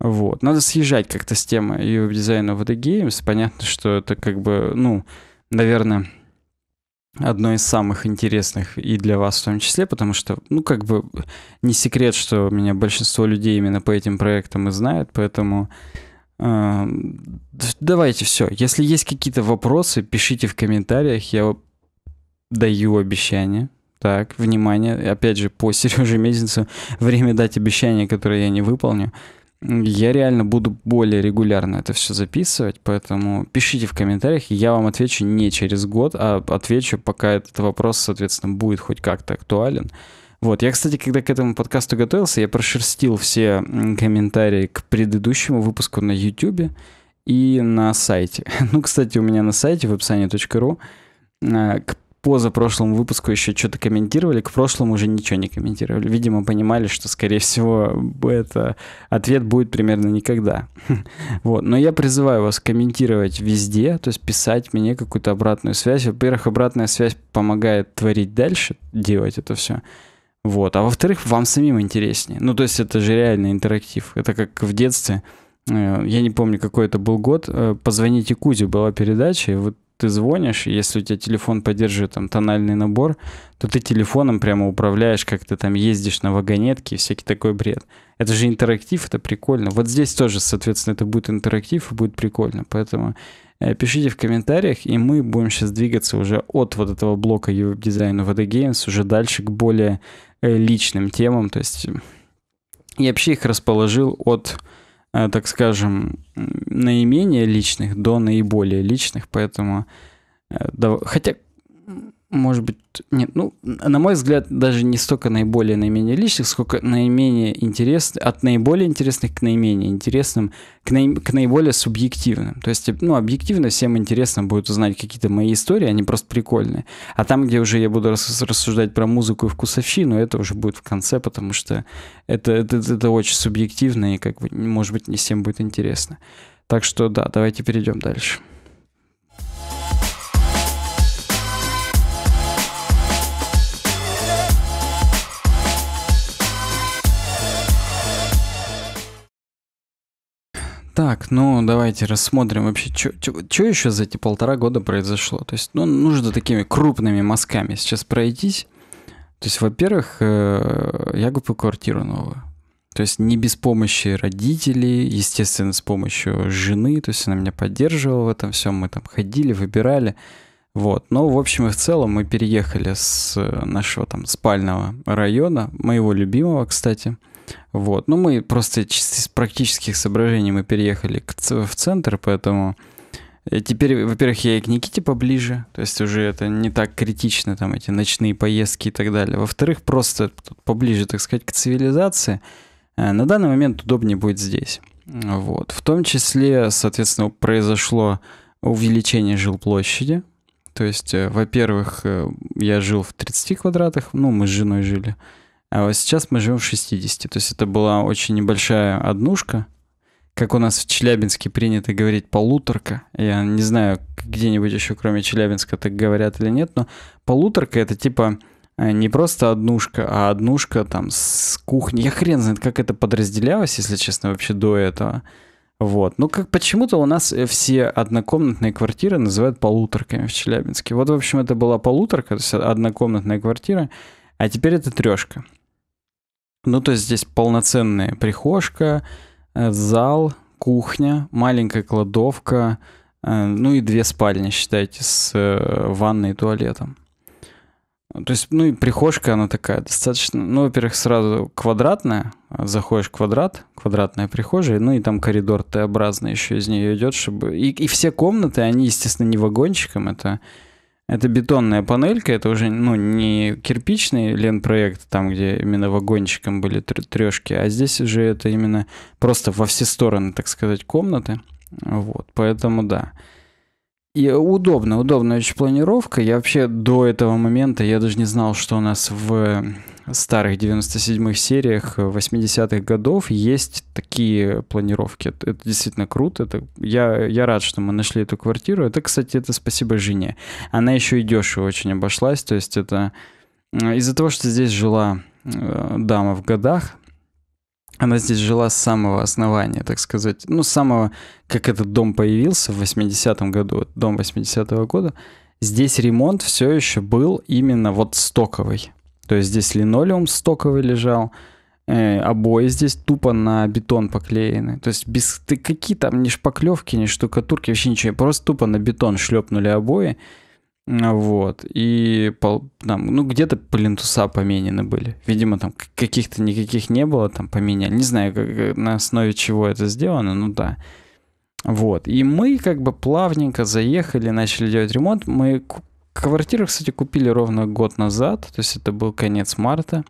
Вот. Надо съезжать как-то с темы ее дизайна VD Games. Понятно, что это как бы, ну, наверное, одно из самых интересных и для вас в том числе, потому что, ну, как бы не секрет, что меня большинство людей именно по этим проектам и знает, поэтому Давайте все. Если есть какие-то вопросы, пишите в комментариях. Я даю обещание. Так, внимание. Опять же, по *laughs* Сереже Мезенцу время дать обещание, которое я не выполню. Я реально буду более регулярно это все записывать, поэтому пишите в комментариях, я вам отвечу не через год, а отвечу, пока этот вопрос, соответственно, будет хоть как-то актуален. Вот, я, кстати, когда к этому подкасту готовился, я прошерстил все комментарии к предыдущему выпуску на YouTube и на сайте. *laughs* Ну, кстати, у меня на сайте вебсайне.ру а, к позапрошлому выпуску еще что-то комментировали, к прошлому уже ничего не комментировали. Видимо, понимали, что, скорее всего, это ответ будет примерно никогда. *laughs* Вот. Но я призываю вас комментировать везде, то есть писать мне какую-то обратную связь. Во-первых, обратная связь помогает творить дальше, делать это все. Вот. А во-вторых, вам самим интереснее. Ну, то есть это же реально интерактив. Это как в детстве. Э, я не помню, какой это был год. Э, «Позвоните Кузе» была передача, и вот ты звонишь, и если у тебя телефон поддерживает там тональный набор, то ты телефоном прямо управляешь, как ты там ездишь на вагонетке и всякий такой бред. Это же интерактив, это прикольно. Вот здесь тоже, соответственно, это будет интерактив и будет прикольно. Поэтому э, пишите в комментариях, и мы будем сейчас двигаться уже от вот этого блока веб-дизайна в Games уже дальше к более Э, личным темам, то есть я вообще их расположил от, э, так скажем, наименее личных до наиболее личных, поэтому э, хотя может быть, нет, ну, на мой взгляд, даже не столько наиболее наименее личных, сколько наименее интересных, от наиболее интересных к наименее интересным, к, наим, к наиболее субъективным. То есть, ну, объективно всем интересно будет узнать какие-то мои истории, они просто прикольные. А там, где уже я буду рассуждать про музыку и вкусовщину, это уже будет в конце, потому что это, это, это очень субъективно и, как бы, может быть, не всем будет интересно. Так что, да, давайте перейдем дальше. Так, ну давайте рассмотрим вообще, что еще за эти полтора года произошло. То есть, ну, нужно такими крупными мазками сейчас пройтись. То есть, во-первых, э, я купил квартиру новую. То есть не без помощи родителей, естественно, с помощью жены. То есть она меня поддерживала в этом всем. Мы там ходили, выбирали. Вот. Но, в общем и в целом, мы переехали с э, нашего там спального района, моего любимого, кстати, вот. Ну, мы просто чисто из практических соображений мы переехали к, в центр, поэтому э, теперь, во-первых, я и к Никите поближе, то есть уже это не так критично, там эти ночные поездки и так далее. Во-вторых, просто поближе, так сказать, к цивилизации. Э, на данный момент удобнее будет здесь. Вот. В том числе, соответственно, произошло увеличение жилплощади. То есть, э, во-первых, я жил в 30 квадратах, ну, мы с женой жили. А вот сейчас мы живем в 60. То есть это была очень небольшая однушка, как у нас в Челябинске принято говорить, полуторка. Я не знаю, где-нибудь еще, кроме Челябинска, так говорят или нет, но полуторка это типа э, не просто однушка, а однушка там с кухней. Я хрен знает, как это подразделялось, если честно, вообще до этого. Вот. Ну, как почему-то у нас э, все однокомнатные квартиры называют полуторками в Челябинске. Вот, в общем, это была полуторка, то есть однокомнатная квартира. А теперь это трешка. Ну, то есть здесь полноценная прихожка, э, зал, кухня, маленькая кладовка, э, ну и две спальни, считайте, с э, ванной и туалетом. То есть, ну и прихожка, она такая достаточно, ну, во-первых, сразу квадратная, заходишь в квадрат, квадратная прихожая, ну и там коридор Т-образный еще из нее идет, чтобы... И, и все комнаты, они, естественно, не вагончиком, это это бетонная панелька, это уже ну, не кирпичный лен-проект, там, где именно вагончиком были трешки, а здесь уже это именно просто во все стороны, так сказать, комнаты. Вот, поэтому да. И удобно, удобная очень планировка. Я вообще до этого момента, я даже не знал, что у нас в старых 97-х сериях 80-х э, годов есть такие планировки. Это, это действительно круто. Это, я, я рад, что мы нашли эту квартиру. Это, кстати, это спасибо Жене. Она еще и дешево очень обошлась. То есть это э, из-за того, что здесь жила э, дама в годах, она здесь жила с самого основания, так сказать. Ну, с самого, как этот дом появился в 80-м году, дом 80-го года. Здесь ремонт все еще был именно вот стоковый. То есть здесь линолеум стоковый лежал, э, обои здесь тупо на бетон поклеены. То есть без ты, какие там ни шпаклевки, ни штукатурки, вообще ничего. Просто тупо на бетон шлепнули обои. А, вот. И там, ну, где-то плинтуса поменены были. Видимо, там каких-то никаких не было, там поменяли. Не знаю, как, на основе чего это сделано, ну да. Вот. И мы как бы плавненько заехали, начали делать ремонт. Мы Квартиру, кстати, купили ровно год назад, то есть это был конец марта.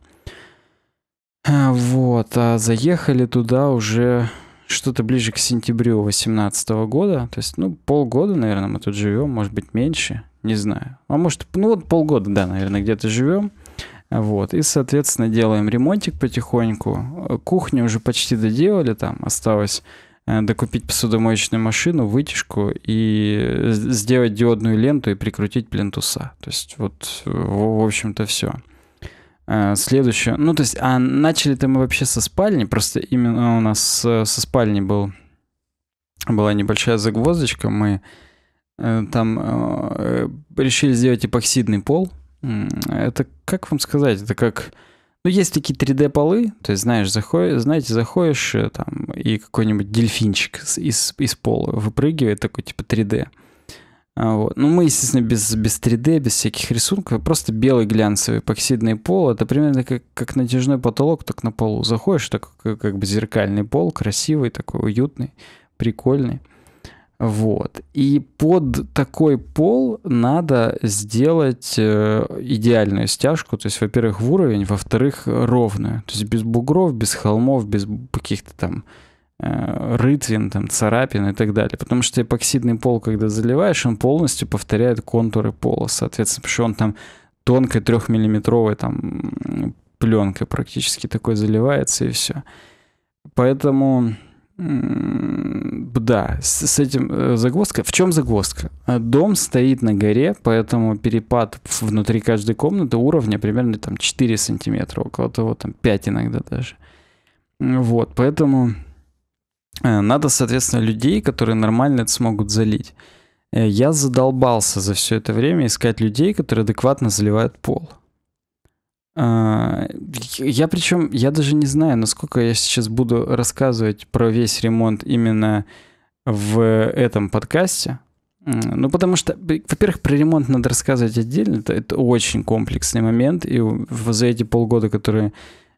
А, вот, а заехали туда уже что-то ближе к сентябрю 2018 года. То есть, ну, полгода, наверное, мы тут живем, может быть, меньше, не знаю. А может, ну вот полгода, да, наверное, где-то живем. Вот, и, соответственно, делаем ремонтик потихоньку. Кухню уже почти доделали, там осталось Э, докупить посудомоечную машину, вытяжку и сделать диодную ленту и прикрутить плинтуса. То есть вот, э, в общем-то, все. Э, следующее. Ну, то есть, а начали-то мы вообще со спальни, просто именно у нас со спальни был, была небольшая загвоздочка. Мы там решили сделать эпоксидный пол. Это, как вам сказать, это как ну, есть такие 3D-полы, то есть, знаешь, заходишь, знаете, заходишь э, там, и какой-нибудь дельфинчик из, из пола выпрыгивает, такой типа 3D. А, вот. Ну, мы, естественно, без, без 3D, без всяких рисунков, просто белый глянцевый эпоксидный пол. Это примерно как, как натяжной потолок, так на полу заходишь, так как, как бы зеркальный пол, красивый такой, уютный, прикольный. Вот. И под такой пол надо сделать э, идеальную стяжку. То есть, во-первых, в уровень, во-вторых, ровную. То есть без бугров, без холмов, без каких-то там э, рытвин, там, царапин и так далее. Потому что эпоксидный пол, когда заливаешь, он полностью повторяет контуры пола. Соответственно, потому что он там тонкой трехмиллиметровой там пленкой практически такой заливается и все. Поэтому да, с, с этим э, загвоздка. В чем загвоздка? Э, дом стоит на горе, поэтому перепад внутри каждой комнаты уровня примерно там 4 сантиметра, около того, там 5 иногда даже. Вот, поэтому э, надо, соответственно, людей, которые нормально это смогут залить. Я задолбался за все это время искать людей, которые адекватно заливают пол. А, я причем, я даже не знаю, насколько я сейчас буду рассказывать про весь ремонт именно в этом подкасте. Ну, потому что, во-первых, про ремонт надо рассказывать отдельно. Это, это очень комплексный момент. И за эти полгода, которые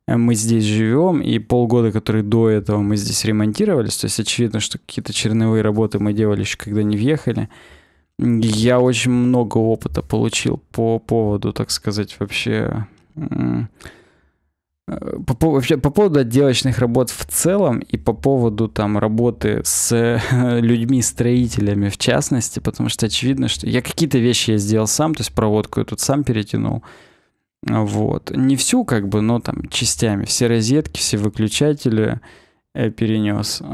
э, мы здесь живем, и полгода, которые до этого мы здесь ремонтировались, то есть очевидно, что какие-то черновые работы мы делали еще, когда не въехали. Я очень много опыта получил по поводу, так сказать, вообще по, по, вообще по поводу отделочных работ в целом и по поводу там работы с *laughs* людьми строителями в частности, потому что очевидно, что я какие-то вещи я сделал сам, то есть проводку я тут сам перетянул, вот не всю как бы, но там частями все розетки, все выключатели, Э, перенес, э,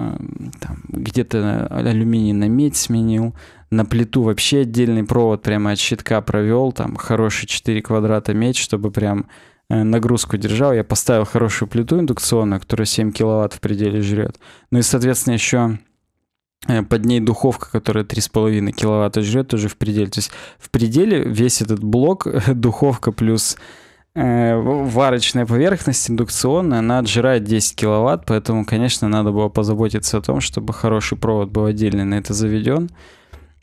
там, где-то алюминий на медь сменил, на плиту вообще отдельный провод прямо от щитка провел, там хороший 4 квадрата медь, чтобы прям э, нагрузку держал. Я поставил хорошую плиту индукционную, которая 7 киловатт в пределе жрет. Ну и, соответственно, еще под ней духовка, которая 3,5 киловатта жрет, тоже в пределе. То есть в пределе весь этот блок *laughs* духовка плюс Э, варочная поверхность индукционная, она отжирает 10 киловатт, поэтому, конечно, надо было позаботиться о том, чтобы хороший провод был отдельно на это заведен.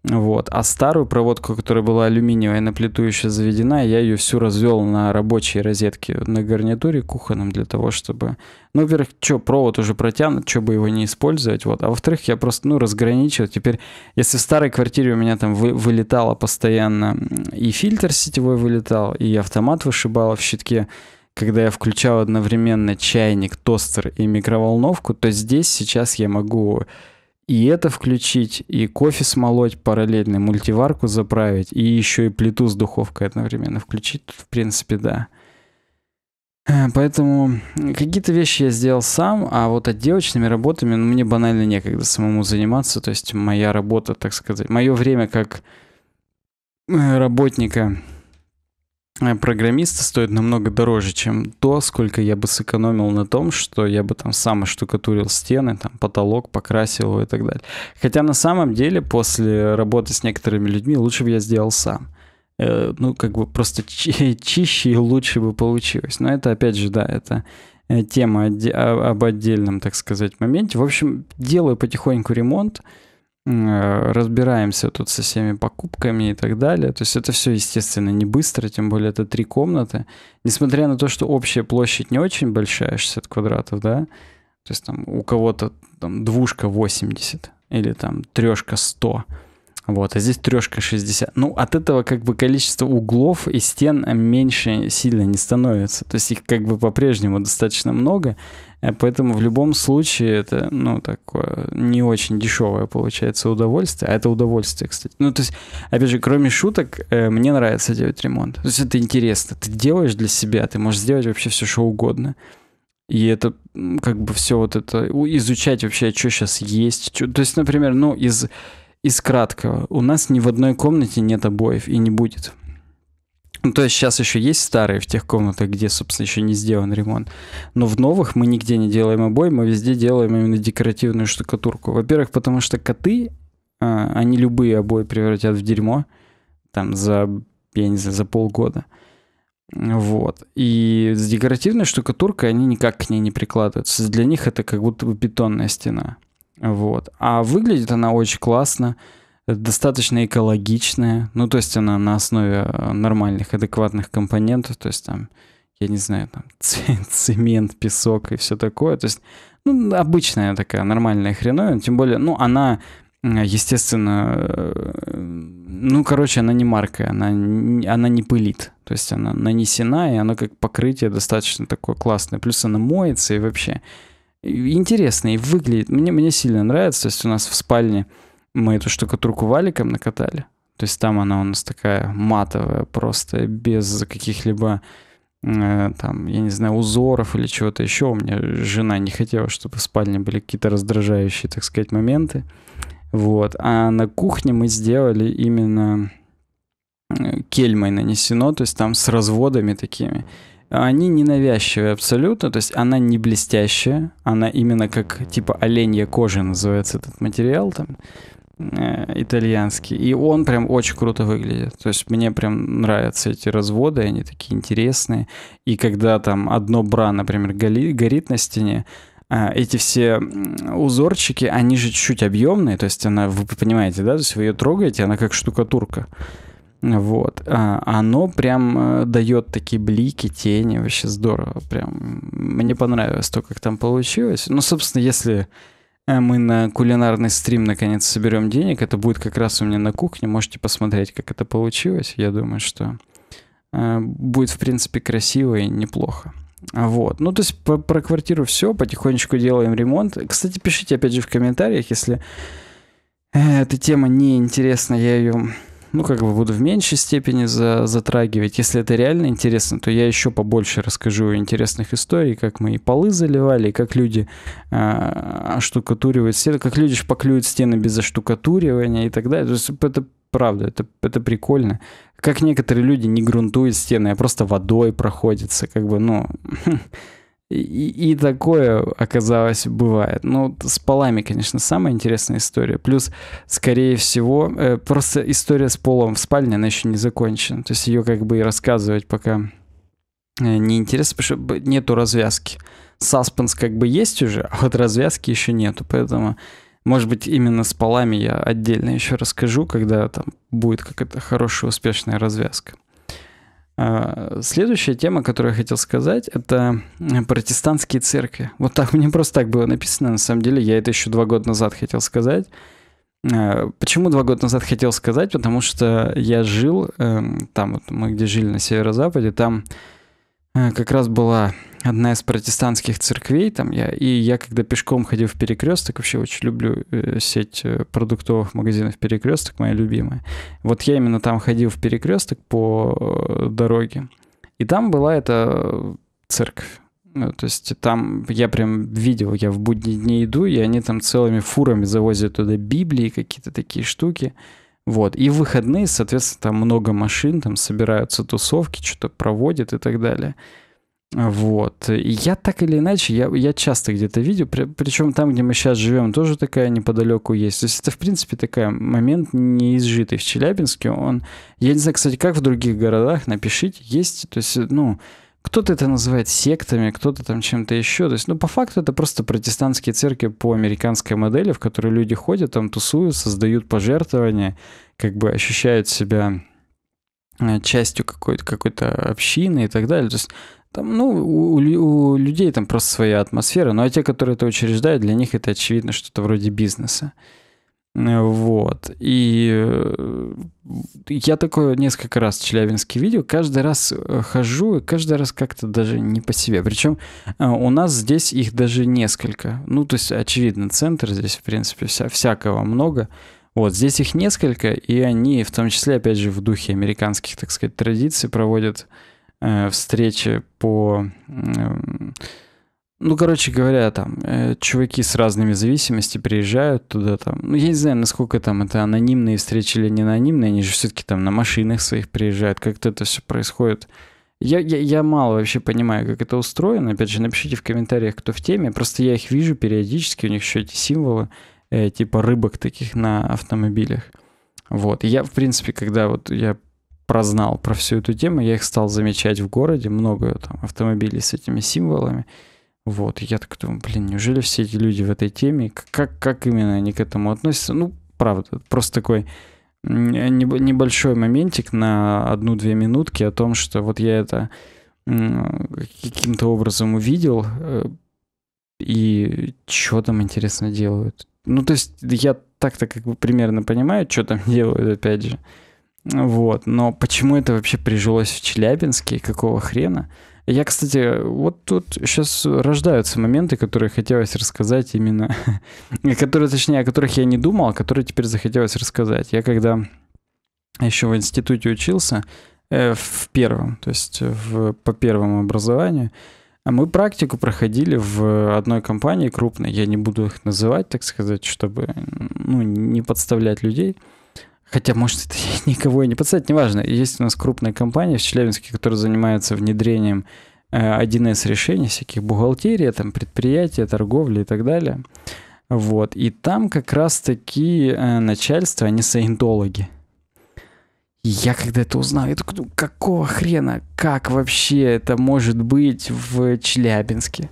Вот. А старую проводку, которая была алюминиевая на плиту еще заведена, я ее всю развел на рабочей розетке на гарнитуре кухонном для того, чтобы... Ну, во-первых, что, провод уже протянут, что бы его не использовать, вот. А во-вторых, я просто, ну, разграничил. Теперь, если в старой квартире у меня там вы, вылетало постоянно и фильтр сетевой вылетал, и автомат вышибало в щитке, когда я включал одновременно чайник, тостер и микроволновку, то здесь сейчас я могу и это включить, и кофе смолоть параллельно, мультиварку заправить, и еще и плиту с духовкой одновременно включить, в принципе, да. Э, поэтому какие-то вещи я сделал сам, а вот отделочными работами ну, мне банально некогда самому заниматься. То есть моя работа, так сказать, мое время как э, работника Э, программиста стоит намного дороже, чем то, сколько я бы сэкономил на том, что я бы там сам штукатурил стены, там потолок покрасил и так далее. Хотя на самом деле после работы с некоторыми людьми лучше бы я сделал сам. Э, ну, как бы просто чи- *laughs* чище и лучше бы получилось. Но это, опять же, да, это э, тема оде- а, об отдельном, так сказать, моменте. В общем, делаю потихоньку ремонт, Э, разбираемся тут со всеми покупками и так далее. То есть это все, естественно, не быстро, тем более это три комнаты. Несмотря на то, что общая площадь не очень большая, 60 квадратов, да, то есть там у кого-то там двушка 80 или там трешка 100, вот, а здесь трешка 60. Ну, от этого как бы количество углов и стен э, меньше сильно не становится. То есть их как бы по-прежнему достаточно много. Э, поэтому в любом случае это, ну, такое не очень дешевое получается удовольствие. А это удовольствие, кстати. Ну, то есть, опять же, кроме шуток, э, мне нравится делать ремонт. То есть это интересно. Ты делаешь для себя, ты можешь сделать вообще все, что угодно. И это как бы все вот это, изучать вообще, что сейчас есть. Что... То есть, например, ну, из, из краткого. У нас ни в одной комнате нет обоев и не будет. Ну, то есть сейчас еще есть старые в тех комнатах, где, собственно, еще не сделан ремонт. Но в новых мы нигде не делаем обои, мы везде делаем именно декоративную штукатурку. Во-первых, потому что коты, а, они любые обои превратят в дерьмо там за, я не знаю, за полгода. Вот. И с декоративной штукатуркой они никак к ней не прикладываются. Для них это как будто бы бетонная стена. Вот. А выглядит она очень классно достаточно экологичная. Ну, то есть она на основе э, нормальных, адекватных компонентов, то есть там, я не знаю, там *laughs* цемент, песок и все такое. То есть, ну, обычная такая нормальная хреновина, тем более, ну, она естественно, э, ну, короче, она не марка, она, она не пылит. То есть она нанесена, и она как покрытие достаточно такое классное. Плюс она моется и вообще интересно, и выглядит. Мне, мне сильно нравится. То есть у нас в спальне мы эту штукатурку валиком накатали. То есть там она у нас такая матовая, просто без каких-либо э, там, я не знаю, узоров или чего-то еще. У меня жена не хотела, чтобы в спальне были какие-то раздражающие, так сказать, моменты. Вот. А на кухне мы сделали именно э, кельмой нанесено, то есть там с разводами такими. Они ненавязчивые абсолютно, то есть она не блестящая, она именно как типа оленья кожа называется этот материал там. Э, итальянский. И он прям очень круто выглядит. То есть мне прям нравятся эти разводы, они такие интересные. И когда там одно бра, например, горит на стене, а, эти все узорчики, они же чуть чуть объемные, то есть она, вы понимаете, да, то есть вы ее трогаете, она как штукатурка. Вот. А, оно прям э, дает такие блики, тени, вообще здорово. Прям мне понравилось то, как там получилось. Ну, собственно, если Э, мы на кулинарный стрим наконец соберем денег. Это будет как раз у меня на кухне. Можете посмотреть, как это получилось. Я думаю, что э, будет, в принципе, красиво и неплохо. Вот. Ну, то есть по, про квартиру все, потихонечку делаем ремонт. Кстати, пишите, опять же, в комментариях, если э, эта тема не интересна, я ее ну, как бы буду в меньшей степени за, затрагивать. Если это реально интересно, то я еще побольше расскажу интересных историй, как мы и полы заливали, и как люди э, оштукатуривают стены, как люди шпаклюют стены без оштукатуривания и так далее. То есть это правда, это, это прикольно. Как некоторые люди не грунтуют стены, а просто водой проходятся, как бы, ну... *laughs* И, и, такое, оказалось, бывает. Ну, с полами, конечно, самая интересная история. Плюс, скорее всего, э, просто история с полом в спальне, она еще не закончена. То есть ее как бы и рассказывать пока э, неинтересно, потому что нету развязки. Саспенс как бы есть уже, а вот развязки еще нету. Поэтому, может быть, именно с полами я отдельно еще расскажу, когда там будет какая-то хорошая, успешная развязка. А, следующая тема, которую я хотел сказать, это э, протестантские церкви. Вот так, *laughs* мне просто так было написано, на самом деле, я это еще два года назад хотел сказать. Э, почему два года назад хотел сказать? Потому что я жил, эм, там вот мы где жили на северо-западе, там э, как раз была одна из протестантских церквей, там я, и я когда пешком ходил в перекресток, вообще очень люблю э, сеть э, продуктовых магазинов перекресток, моя любимая. Вот я именно там ходил в перекресток по э, дороге, и там была эта церковь. Ну, то есть там я прям видел, я в будние дни иду, и они там целыми фурами завозят туда Библии, какие-то такие штуки. Вот. И в выходные, соответственно, там много машин, там собираются тусовки, что-то проводят и так далее. Вот. Я так или иначе, я, я часто где-то видел, при, причем там, где мы сейчас живем, тоже такая неподалеку есть. То есть это, в принципе, такой момент неизжитый в Челябинске. Он, я не знаю, кстати, как в других городах, напишите, есть, то есть, ну, кто-то это называет сектами, кто-то там чем-то еще. То есть, ну, по факту это просто протестантские церкви по американской модели, в которые люди ходят, там тусуются, создают пожертвования, как бы ощущают себя э, частью какой-то какой общины и так далее. То есть там, ну, у, у людей там просто своя атмосфера, ну, а те, которые это учреждают, для них это очевидно что-то вроде бизнеса. Э, вот. И э, я такое несколько раз в Челябинске видел. Каждый раз э, хожу, и каждый раз как-то даже не по себе. Причем у нас здесь их даже несколько. Ну, то есть, очевидно, центр здесь, в принципе, вся, всякого много. Вот, здесь их несколько, и они, в том числе, опять же, в духе американских, так сказать, традиций проводят Э, встречи по... ну, короче говоря, там э, чуваки с разными зависимостями приезжают туда там. Ну, я не знаю, насколько там это анонимные встречи или не анонимные, они же все-таки там на машинах своих приезжают, как-то это все происходит. Я, я, я мало вообще понимаю, как это устроено. Опять же, напишите в комментариях, кто в теме. Просто я их вижу периодически, у них еще эти символы, э, типа рыбок таких на автомобилях. Вот. И я, в принципе, когда вот я прознал про всю эту тему, я их стал замечать в городе, много там автомобилей с этими символами. Вот, я так думаю, блин, неужели все эти люди в этой теме, как, как именно они к этому относятся? Ну, правда, просто такой небольшой моментик на одну-две минутки о том, что вот я это каким-то образом увидел, э, и что там интересно делают. Ну, то есть я так-то как бы примерно понимаю, что там *laughs* делают, опять же. Вот, но почему это вообще прижилось в Челябинске, какого хрена? Я, кстати, вот тут сейчас рождаются моменты, которые хотелось рассказать именно, *laughs* которые, точнее, о которых я не думал, а которые теперь захотелось рассказать. Я когда еще в институте учился, э, в первом, то есть в, по первому образованию, а мы практику проходили в одной компании крупной, я не буду их называть, так сказать, чтобы ну, не подставлять людей – Хотя, может, это *laughs* никого и не подсадит, неважно. Есть у нас крупная компания в Челябинске, которая занимается внедрением 1С э, решений, всяких бухгалтерии, там, предприятия, торговли и так далее. Вот. И там как раз-таки э, начальство, они саентологи. я когда это узнал, я такой, ну какого хрена, как вообще это может быть в Челябинске?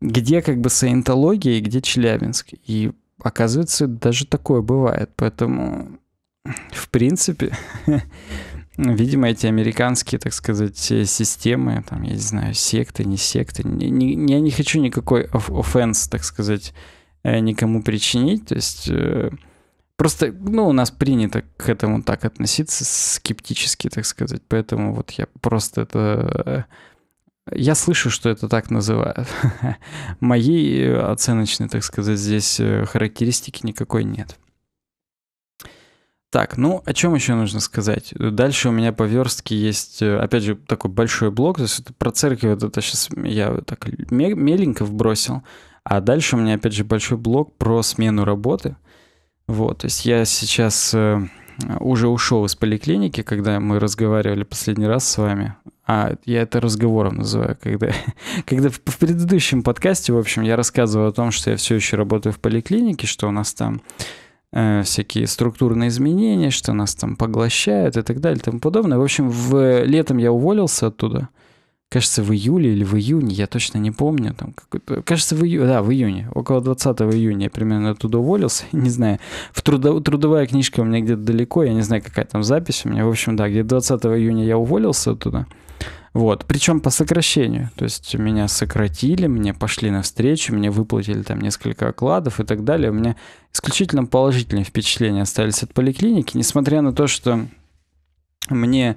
Где как бы саентология и где Челябинск? И оказывается, даже такое бывает. Поэтому в принципе, *laughs* видимо, эти американские, так сказать, системы, там, я не знаю, секты, не секты, не, не, я не хочу никакой офенс, так сказать, э, никому причинить, то есть... Э, просто, ну, у нас принято к этому так относиться, скептически, так сказать. Поэтому вот я просто это... Э, я слышу, что это так называют. *laughs* Моей оценочной, так сказать, здесь характеристики никакой нет. Так, ну о чем еще нужно сказать? Дальше у меня по верстке есть, э, опять же, такой большой блок. То есть это про церковь вот это сейчас я так меленько вбросил. А дальше у меня, опять же, большой блок про смену работы. Вот, то есть я сейчас э, уже ушел из поликлиники, когда мы разговаривали последний раз с вами. А я это разговором называю, когда, *laughs* когда в, в предыдущем подкасте, в общем, я рассказывал о том, что я все еще работаю в поликлинике, что у нас там Э, всякие структурные изменения, что нас там поглощают и так далее и тому подобное. В общем, в, э, летом я уволился оттуда. Кажется, в июле или в июне, я точно не помню. Там кажется, в июне, да, в июне, около 20 июня я примерно оттуда уволился, *laughs* не знаю. В трудо... Трудовая книжка у меня где-то далеко, я не знаю, какая там запись у меня. В общем, да, где-то 20 июня я уволился оттуда. Вот. Причем по сокращению. То есть меня сократили, мне пошли навстречу, мне выплатили там несколько окладов и так далее. У меня исключительно положительные впечатления остались от поликлиники, несмотря на то, что мне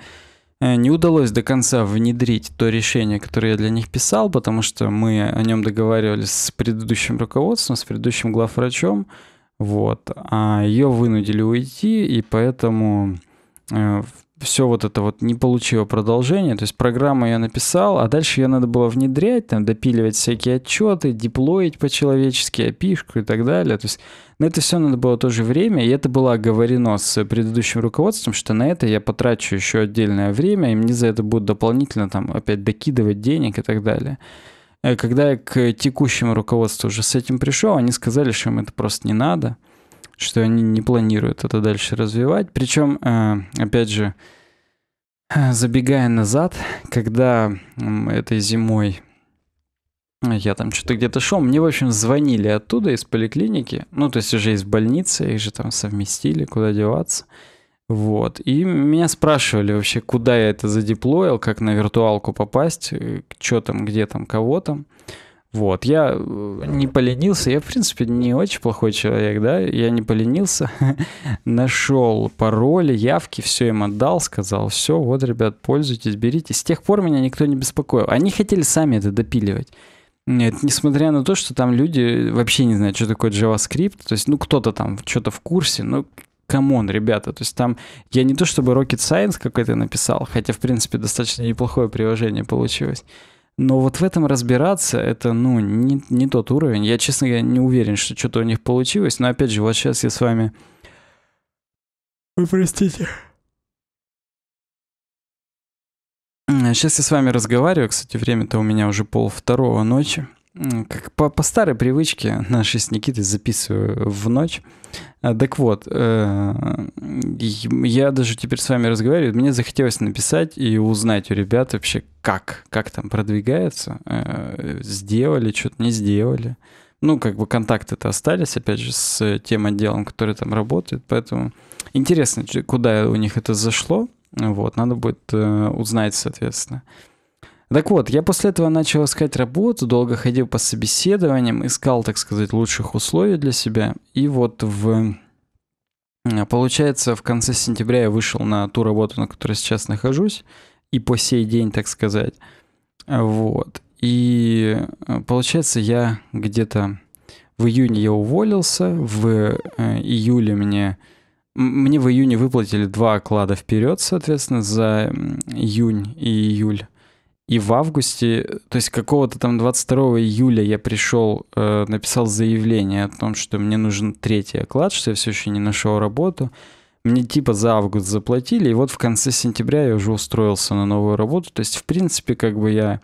э, не удалось до конца внедрить то решение, которое я для них писал, потому что мы о нем договаривались с предыдущим руководством, с предыдущим главврачом, вот, а ее вынудили уйти, и поэтому э, все вот это вот не получило продолжения. То есть программу я написал, а дальше ее надо было внедрять, там, допиливать всякие отчеты, деплоить по-человечески, опишку и так далее. То есть на это все надо было тоже время, и это было оговорено с предыдущим руководством, что на это я потрачу еще отдельное время, и мне за это будут дополнительно там опять докидывать денег и так далее. Э, когда я к текущему руководству уже с этим пришел, они сказали, что им это просто не надо – что они не планируют это дальше развивать. Причем, э, опять же, *clears throat* забегая назад, когда этой зимой э, я там что-то где-то шел, мне, в общем, звонили оттуда, из поликлиники, ну, то есть уже из больницы, их же там совместили, куда деваться. Вот. И меня спрашивали вообще, куда я это задеплоил, как на виртуалку попасть, э, что там, где там, кого там. Вот, я э, не поленился, я, в принципе, не очень плохой человек, да, я не поленился, *laughs* нашел пароли, явки, все им отдал, сказал, все, вот, ребят, пользуйтесь, берите. С тех пор меня никто не беспокоил, они хотели сами это допиливать. Нет, несмотря на то, что там люди вообще не знают, что такое JavaScript, то есть, ну, кто-то там что-то в курсе, ну, камон, ребята, то есть там я не то чтобы Rocket Science какой-то написал, хотя, в принципе, достаточно неплохое приложение получилось, но вот в этом разбираться, это, ну, не, не тот уровень. Я, честно говоря, не уверен, что что-то у них получилось. Но, опять же, вот сейчас я с вами... Вы простите. Сейчас я с вами разговариваю. Кстати, время-то у меня уже пол второго ночи как по, по старой привычке нашей с Никитой записываю в ночь. А, так вот, э, я даже теперь с вами разговариваю, мне захотелось написать и узнать у ребят вообще, как, как там продвигается, э, сделали, что-то не сделали. Ну, как бы контакты-то остались, опять же, с тем отделом, который там работает, поэтому интересно, куда у них это зашло, вот, надо будет э, узнать, соответственно. Так вот, я после этого начал искать работу, долго ходил по собеседованиям, искал, так сказать, лучших условий для себя. И вот в... Получается, в конце сентября я вышел на ту работу, на которой сейчас нахожусь, и по сей день, так сказать. Вот. И э, получается, я где-то в июне я уволился, в э, июле мне... Мне в июне выплатили два оклада вперед, соответственно, за июнь и июль. И в августе, то есть какого-то там 22 июля я пришел, э, написал заявление о том, что мне нужен третий оклад, что я все еще не нашел работу. Мне типа за август заплатили, и вот в конце сентября я уже устроился на новую работу. То есть, в принципе, как бы я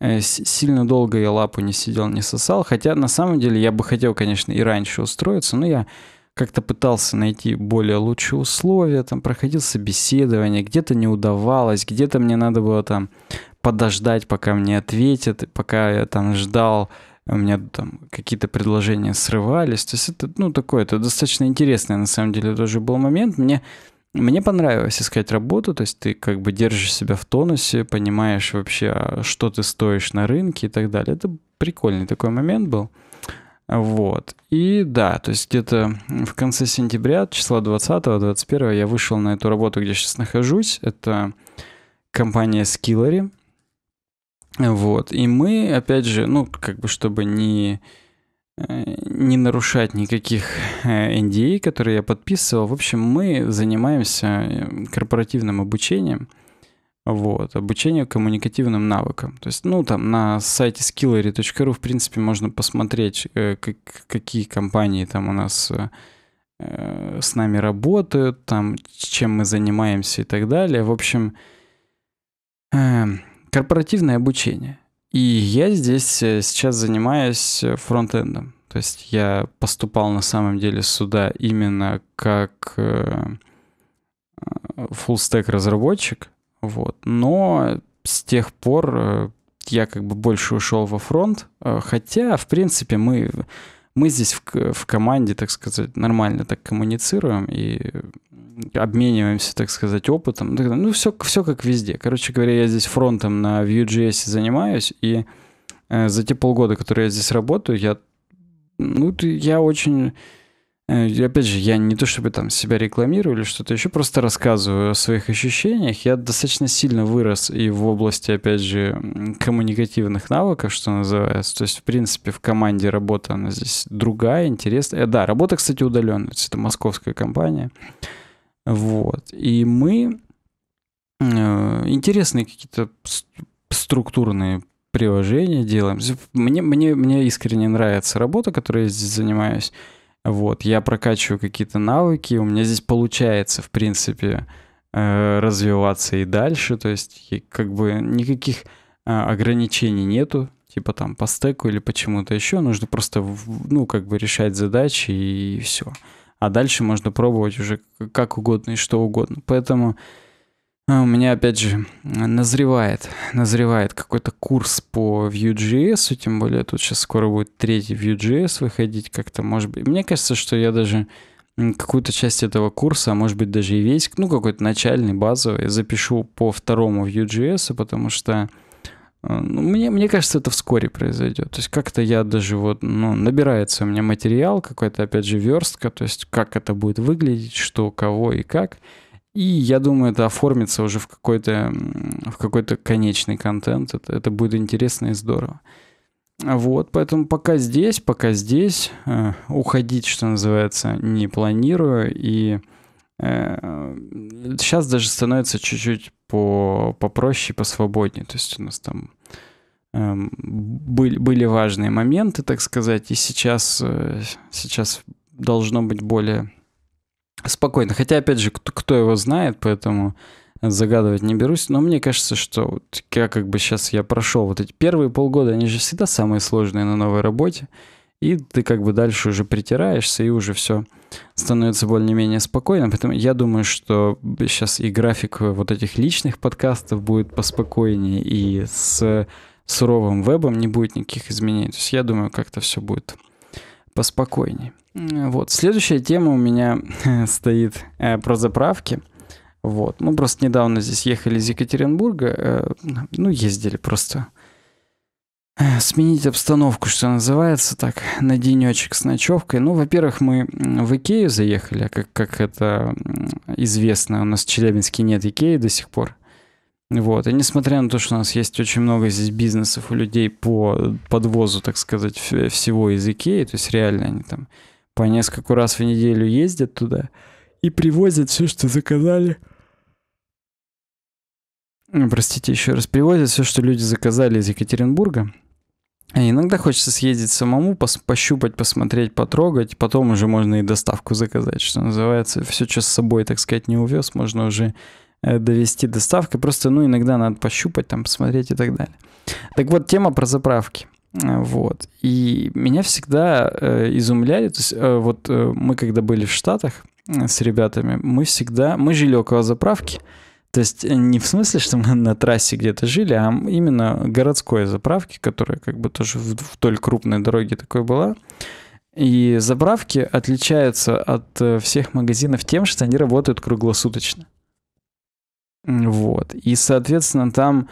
э, сильно долго я лапу не сидел, не сосал. Хотя на самом деле я бы хотел, конечно, и раньше устроиться, но я как-то пытался найти более лучшие условия, там проходил собеседование, где-то не удавалось, где-то мне надо было там подождать, пока мне ответят, пока я там ждал, у меня там какие-то предложения срывались. То есть это, ну, такое, это достаточно интересный, на самом деле, тоже был момент. Мне, мне понравилось искать работу, то есть ты как бы держишь себя в тонусе, понимаешь вообще, а, что ты стоишь на рынке и так далее. Это прикольный такой момент был. Вот. И да, то есть где-то в конце сентября, числа 20-21, я вышел на эту работу, где сейчас нахожусь. Это компания Skillery. Вот. И мы, опять же, ну, как бы, чтобы не, э, не нарушать никаких NDA, э, а, которые я подписывал, в общем, мы занимаемся э, корпоративным обучением – вот, обучение коммуникативным навыкам. То есть, ну, там на сайте skillery.ru, в принципе, можно посмотреть, э, как, какие компании там у нас э, э, с нами работают, там, чем мы занимаемся и так далее. В общем, э, корпоративное обучение. И я здесь э, сейчас занимаюсь фронтендом. То есть я поступал на самом деле сюда именно как э, full-stack разработчик, вот. Но с тех пор э, я как бы больше ушел во фронт, э, хотя, в принципе, мы, мы здесь в, в команде, так сказать, нормально так коммуницируем и обмениваемся, так сказать, опытом. Ну, все, ну, все как везде. Короче говоря, я здесь фронтом на Vue.js занимаюсь, и э, за те полгода, которые я здесь работаю, я, ну, я очень Э, опять же, я не то чтобы там себя рекламирую или что-то еще, просто рассказываю о своих ощущениях. Я достаточно сильно вырос и в области, опять же, коммуникативных навыков, что называется. То есть, в принципе, в команде работа, она здесь другая, интересная. Э, да, работа, кстати, удаленная. То есть, это московская компания. Вот. И мы э, интересные какие-то структурные приложения делаем. Мне, мне, мне искренне нравится работа, которой я здесь занимаюсь. Вот, я прокачиваю какие-то навыки, у меня здесь получается, в принципе, э, развиваться и дальше, то есть как бы никаких э, ограничений нету, типа там по стеку или почему-то еще, нужно просто, ну, как бы решать задачи и все. А дальше можно пробовать уже как угодно и что угодно. Поэтому а, у меня опять же назревает, назревает какой-то курс по Vue.js, тем более тут сейчас скоро будет третий Vue.js выходить как-то, может быть. Мне кажется, что я даже какую-то часть этого курса, а может быть даже и весь, ну какой-то начальный, базовый, запишу по второму Vue.js, потому что э, ну, мне, мне кажется, это вскоре произойдет. То есть как-то я даже вот, ну, набирается у меня материал какой-то, опять же, верстка, то есть как это будет выглядеть, что, кого и как – и я думаю, это оформится уже в какой-то в какой-то конечный контент. Это, это будет интересно и здорово. Вот, поэтому пока здесь, пока здесь, э, уходить, что называется, не планирую. И э, сейчас даже становится чуть-чуть по, попроще, посвободнее. То есть у нас там э, были, были важные моменты, так сказать, и сейчас, э, сейчас должно быть более спокойно. Хотя, опять же, кто, кто его знает, поэтому загадывать не берусь. Но мне кажется, что вот я как бы сейчас я прошел вот эти первые полгода, они же всегда самые сложные на новой работе. И ты как бы дальше уже притираешься, и уже все становится более-менее спокойно. Поэтому я думаю, что сейчас и график вот этих личных подкастов будет поспокойнее, и с суровым вебом не будет никаких изменений. То есть я думаю, как-то все будет поспокойнее. Вот. Следующая тема у меня *laughs* стоит э, про заправки. Вот. Мы просто недавно здесь ехали из Екатеринбурга. Э, ну, ездили просто э, сменить обстановку, что называется, так, на денечек с ночевкой. Ну, во-первых, мы в Икею заехали, а как, как это известно, у нас в Челябинске нет Икеи до сих пор. Вот, и несмотря на то, что у нас есть очень много здесь бизнесов у людей по подвозу, так сказать, всего из Икеи, то есть реально они там по несколько раз в неделю ездят туда и привозят все, что заказали. Простите, еще раз привозят все, что люди заказали из Екатеринбурга. И иногда хочется съездить самому, пос пощупать, посмотреть, потрогать. Потом уже можно и доставку заказать, что называется. Все, что с собой, так сказать, не увез, можно уже э, довести доставкой. Просто, ну, иногда надо пощупать, там, посмотреть и так далее. Так вот, тема про заправки. Э, вот. И меня всегда э, изумляли, то есть э, вот э, мы когда были в Штатах э, с ребятами, мы всегда, мы жили около заправки, то есть э, не в смысле, что мы *laughs* на трассе где-то жили, а именно городской заправки, которая как бы тоже вдоль крупной дороги такой была. И заправки отличаются от э, всех магазинов тем, что они работают круглосуточно. Вот. И, соответственно, там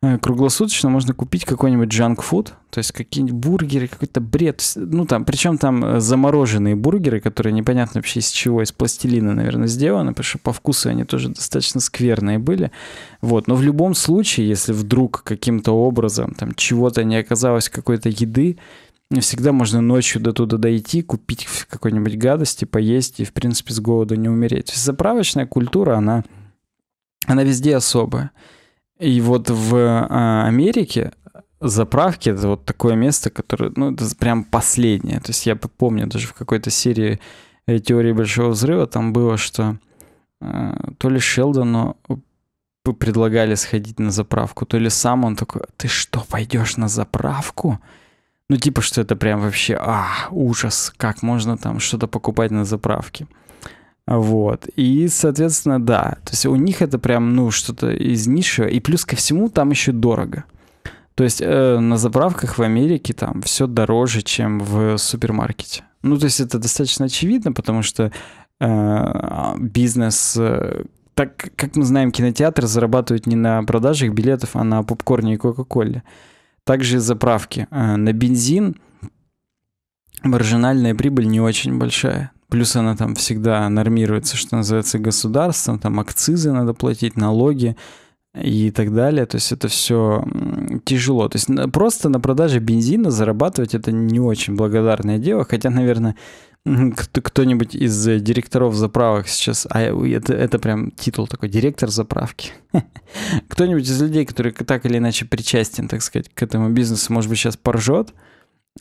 Э, круглосуточно можно купить какой-нибудь джанк-фуд, то есть какие-нибудь бургеры, какой-то бред. Ну там, причем там э, замороженные бургеры, которые непонятно вообще из чего, из пластилина, наверное, сделаны, потому что по вкусу они тоже достаточно скверные были. Вот, но в любом случае, если вдруг каким-то образом там чего-то не оказалось, какой-то еды, всегда можно ночью до туда дойти, купить какой-нибудь гадости, поесть и, в принципе, с голоду не умереть. Заправочная культура, она, она везде особая. И вот в а, Америке заправки это вот такое место, которое, ну, это прям последнее. То есть я помню даже в какой-то серии э, теории большого взрыва там было, что э, то ли Шелдону предлагали сходить на заправку, то ли сам он такой, «А ты что, пойдешь на заправку? Ну, типа, что это прям вообще, а, ужас, как можно там что-то покупать на заправке. Вот. И, соответственно, да. То есть у них это прям, ну, что-то из низшего. И плюс ко всему там еще дорого. То есть э, на заправках в Америке там все дороже, чем в супермаркете. Ну, то есть это достаточно очевидно, потому что э, бизнес... Э, так как мы знаем, кинотеатр зарабатывает не на продажах билетов, а на попкорне и кока-коле. Также и заправки. Э, на бензин маржинальная прибыль не очень большая. Плюс она там всегда нормируется, что называется, государством, там акцизы надо платить, налоги и так далее. То есть это все тяжело. То есть просто на продаже бензина зарабатывать это не очень благодарное дело, хотя, наверное, кто-нибудь из э, директоров заправок сейчас, а э, это, это прям титул такой, директор заправки. *laughs* Кто-нибудь из людей, который так или иначе причастен, так сказать, к этому бизнесу, может быть, сейчас поржет,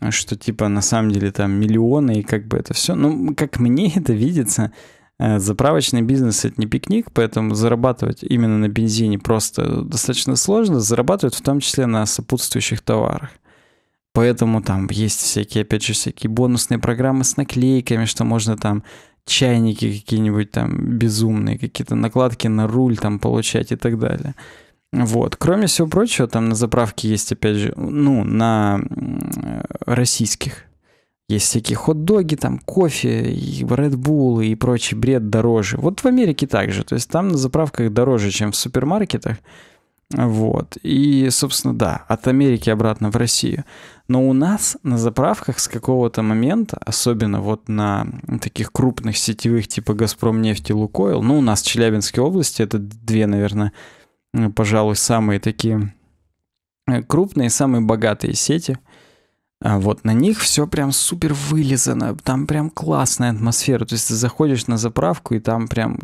что типа на самом деле там миллионы и как бы это все. Ну, как мне *laughs* это видится, э, заправочный бизнес это не пикник, поэтому зарабатывать именно на бензине просто достаточно сложно, зарабатывают в том числе на сопутствующих товарах. Поэтому там есть всякие, опять же, всякие бонусные программы с наклейками, что можно там чайники какие-нибудь там безумные, какие-то накладки на руль там получать и так далее. Вот. Кроме всего прочего, там на заправке есть, опять же, ну, на э, российских. Есть всякие хот-доги, там кофе, и Red Bull и прочий бред дороже. Вот в Америке также. То есть там на заправках дороже, чем в супермаркетах. Вот. И, собственно, да, от Америки обратно в Россию. Но у нас на заправках с какого-то момента, особенно вот на таких крупных сетевых типа «Газпром», «Нефть» и «Лукойл», ну, у нас в Челябинской области, это две, наверное, Э, пожалуй, самые такие э, крупные, самые богатые сети. А вот на них все прям супер вылизано, там прям классная атмосфера. То есть ты заходишь на заправку и там прям,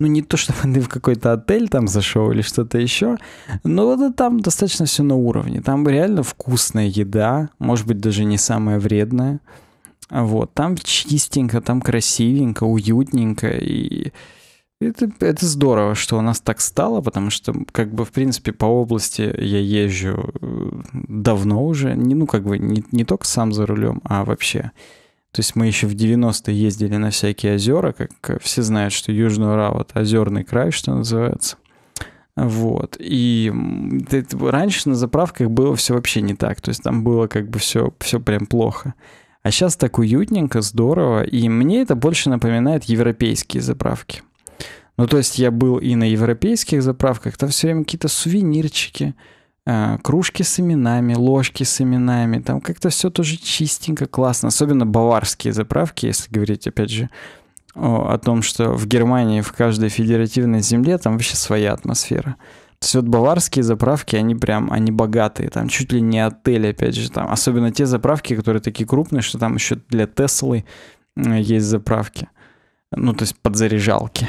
ну не то чтобы ты в какой-то отель там зашел или что-то еще, но вот там достаточно все на уровне. Там реально вкусная еда, может быть даже не самая вредная. Вот, там чистенько, там красивенько, уютненько и это, это здорово, что у нас так стало, потому что, как бы, в принципе, по области я езжу э, давно уже. Не, ну, как бы, не, не только сам за рулем, а вообще. То есть мы еще в 90-е ездили на всякие озера, как э, все знают, что Южный Урал — это озерный край, что называется. Вот. И это, раньше на заправках было все вообще не так. То есть там было как бы все, все прям плохо. А сейчас так уютненько, здорово. И мне это больше напоминает европейские заправки. Ну, то есть я был и на европейских заправках, там все время какие-то сувенирчики, э, кружки с именами, ложки с именами, там как-то все тоже чистенько, классно. Особенно баварские заправки, если говорить, опять же, о, о том, что в Германии в каждой федеративной земле там вообще своя атмосфера. То есть вот баварские заправки, они прям, они богатые, там чуть ли не отели, опять же, там, особенно те заправки, которые такие крупные, что там еще для Теслы э, есть заправки ну, то есть подзаряжалки.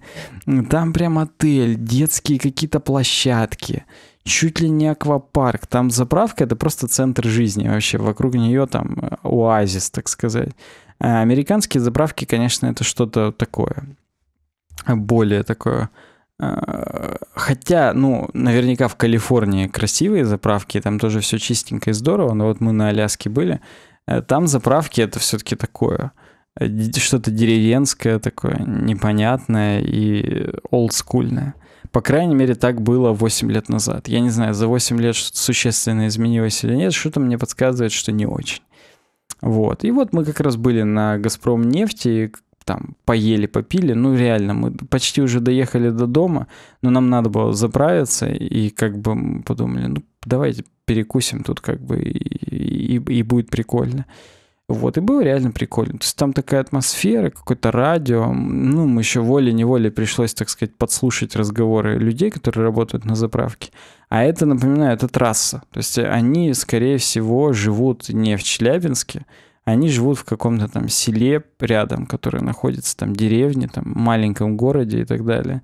*laughs* Там прям отель, детские какие-то площадки, чуть ли не аквапарк. Там заправка — это просто центр жизни вообще. Вокруг нее там э, оазис, так сказать. А американские заправки, конечно, это что-то такое. Более такое... Э, хотя, ну, наверняка в Калифорнии красивые заправки, там тоже все чистенько и здорово, но вот мы на Аляске были, э, там заправки это все-таки такое — что-то деревенское такое, непонятное и олдскульное. По крайней мере, так было 8 лет назад. Я не знаю, за 8 лет что-то существенно изменилось или нет, что-то мне подсказывает, что не очень. Вот. И вот мы как раз были на «Газпром» нефти, там поели, попили. Ну, реально, мы почти уже доехали до дома, но нам надо было заправиться, и как бы мы подумали, ну, давайте перекусим тут как бы, и, и, и будет прикольно. Вот, и было реально прикольно. То есть там такая атмосфера, какое-то радио. Ну, мы еще волей-неволей пришлось, так сказать, подслушать разговоры людей, которые работают на заправке. А это, напоминаю, это трасса. То есть они, скорее всего, живут не в Челябинске, они живут в каком-то там селе рядом, которое находится там деревне, там маленьком городе и так далее.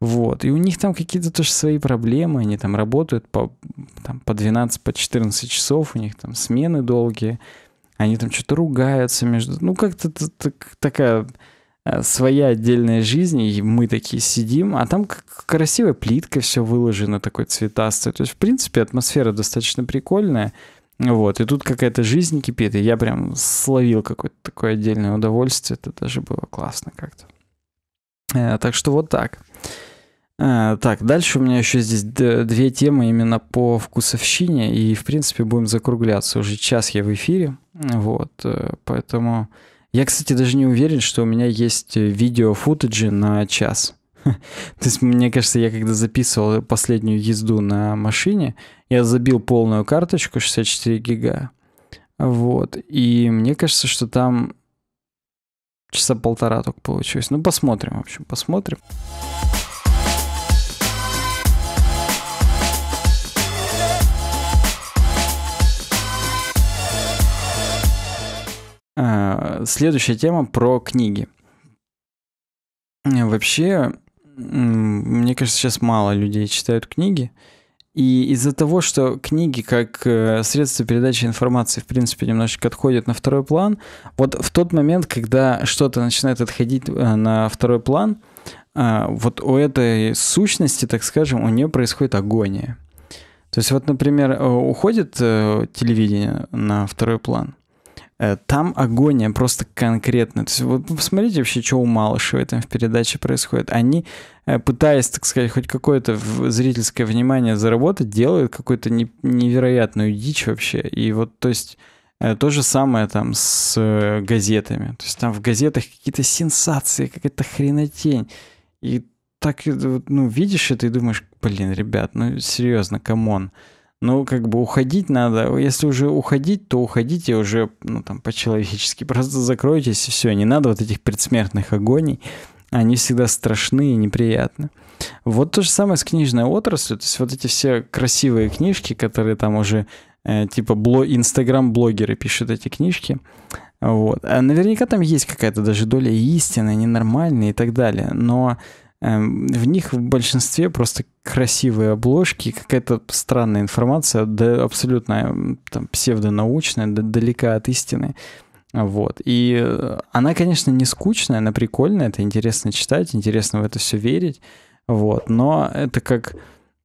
Вот. И у них там какие-то тоже свои проблемы, они там работают по, там, по 12, по 14 часов, у них там смены долгие. Они там что-то ругаются между... Ну, как-то так, такая э, своя отдельная жизнь, и мы такие сидим, а там красивая плитка все выложено, такой цветастый. То есть, в принципе, атмосфера достаточно прикольная. Вот, и тут какая-то жизнь кипит, и я прям словил какое-то такое отдельное удовольствие, это даже было классно как-то. Э, так что вот так. Э, так, дальше у меня еще здесь две темы именно по вкусовщине, и, в принципе, будем закругляться. Уже час я в эфире, вот, э, поэтому... Я, кстати, даже не уверен, что у меня есть видео футажи на час. *laughs* То есть, мне кажется, я когда записывал последнюю езду на машине, я забил полную карточку 64 гига. Вот. И мне кажется, что там часа полтора только получилось. Ну, посмотрим, в общем, посмотрим. Э, следующая тема про книги. Вообще, мне кажется, сейчас мало людей читают книги. И из-за того, что книги как э, средство передачи информации, в принципе, немножечко отходят на второй план, вот в тот момент, когда что-то начинает отходить э, на второй план, вот у этой сущности, так скажем, у нее происходит агония. То есть вот, например, уходит телевидение на второй план – Э, там агония просто конкретно. То есть вот посмотрите вообще, что у Малышева там в передаче происходит. Они, э, пытаясь, так сказать, хоть какое-то зрительское внимание заработать, делают какую-то невероятную дичь вообще. И вот, то есть... Э, то же самое там с газетами. То есть там в газетах какие-то сенсации, какая-то хренотень. И так, ну, видишь это и думаешь, блин, ребят, ну, серьезно, камон ну, как бы уходить надо. Если уже уходить, то уходите уже, ну, там, по-человечески. Просто закройтесь, и все. Не надо вот этих предсмертных агоний. Они всегда страшны и неприятны. Вот то же самое с книжной отраслью. То есть вот эти все красивые книжки, которые там уже э, типа бло... инстаграм-блогеры пишут эти книжки. Вот. А наверняка там есть какая-то даже доля истины, ненормальной и так далее. Но Эм, в них в большинстве просто красивые обложки, какая-то странная информация, да, абсолютно эм, там, псевдонаучная, да, далека от истины. Вот. И э, она, конечно, не скучная, она прикольная, это интересно читать, интересно в это все верить. Вот. Но это как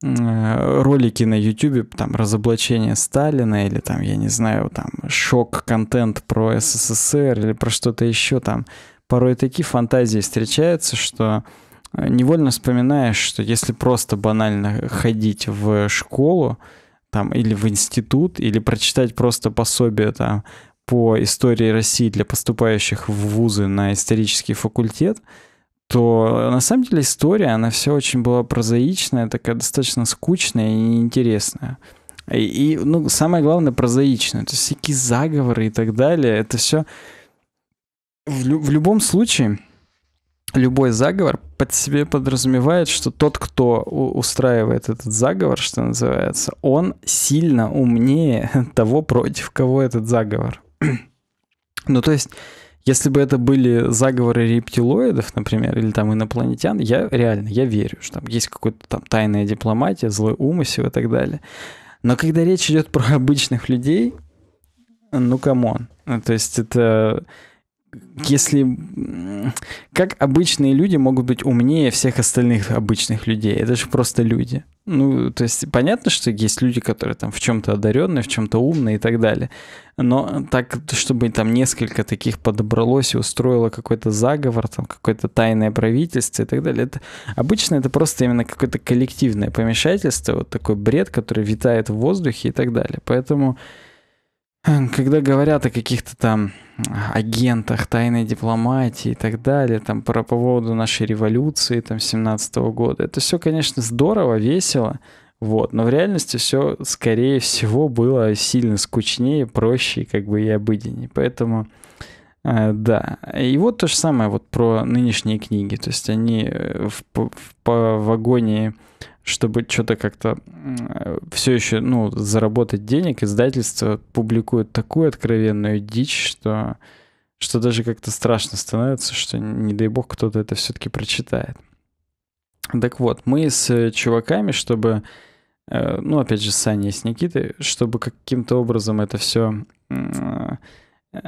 э, ролики на YouTube, там, разоблачение Сталина или там, я не знаю, там, шок-контент про СССР или про что-то еще там. Порой такие фантазии встречаются, что Э, невольно вспоминаешь, что если просто банально ходить в школу, там, или в институт, или прочитать просто пособие там по истории России для поступающих в вузы на исторический факультет, то э, на самом деле история, она все очень была прозаичная, такая достаточно скучная и неинтересная. И, и ну, самое главное, прозаичная. То есть всякие заговоры и так далее, это все в, лю- в любом случае любой заговор под себе подразумевает, что тот, кто устраивает этот заговор, что называется, он сильно умнее *laughs* того, против кого этот заговор. *clears throat* ну, то есть, если бы это были заговоры рептилоидов, например, или там инопланетян, я реально, я верю, что там есть какая-то там тайная дипломатия, злой умысел и так далее. Но когда речь идет про обычных людей, ну, камон. То есть это если как обычные люди могут быть умнее всех остальных обычных людей, это же просто люди. Ну, то есть понятно, что есть люди, которые там в чем-то одаренные, в чем-то умные и так далее. Но так, чтобы там несколько таких подобралось и устроило какой-то заговор, там какое-то тайное правительство и так далее. Это, обычно это просто именно какое-то коллективное помешательство, вот такой бред, который витает в воздухе и так далее. Поэтому, эм, когда говорят о каких-то там агентах тайной дипломатии и так далее, там про поводу нашей революции там 17 -го года. Это все, конечно, здорово, весело, вот, но в реальности все, скорее всего, было сильно скучнее, проще, как бы и обыденнее. Поэтому э, да. И вот то же самое вот про нынешние книги. То есть они э, в, в, в вагоне чтобы что-то как-то все еще, ну, заработать денег, издательство публикует такую откровенную дичь, что, что даже как-то страшно становится, что не дай бог кто-то это все-таки прочитает. Так вот, мы с чуваками, чтобы, э, ну, опять же, с Саней и с Никитой, чтобы каким-то образом это все э,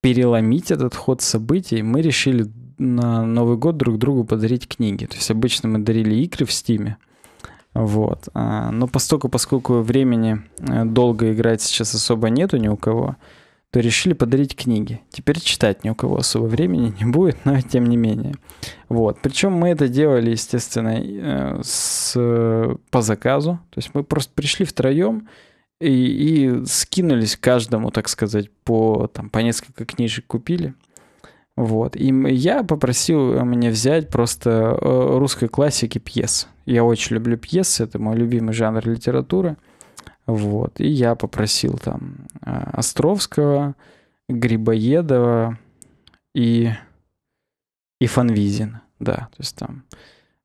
переломить этот ход событий, мы решили на Новый год друг другу подарить книги. То есть обычно мы дарили игры в Стиме. Вот. А, но постоку, поскольку времени э, долго играть сейчас особо нету ни у кого, то решили подарить книги. Теперь читать ни у кого особо времени не будет, но тем не менее. Вот. Причем мы это делали, естественно, э, с, по заказу. То есть мы просто пришли втроем и, и скинулись каждому, так сказать, по, там, по несколько книжек купили. Вот. И я попросил э, мне взять просто э, русской классики пьес. Я очень люблю пьесы, это мой любимый жанр литературы. Вот. И я попросил там э, Островского, Грибоедова и, и Фанвизина. Да, то есть там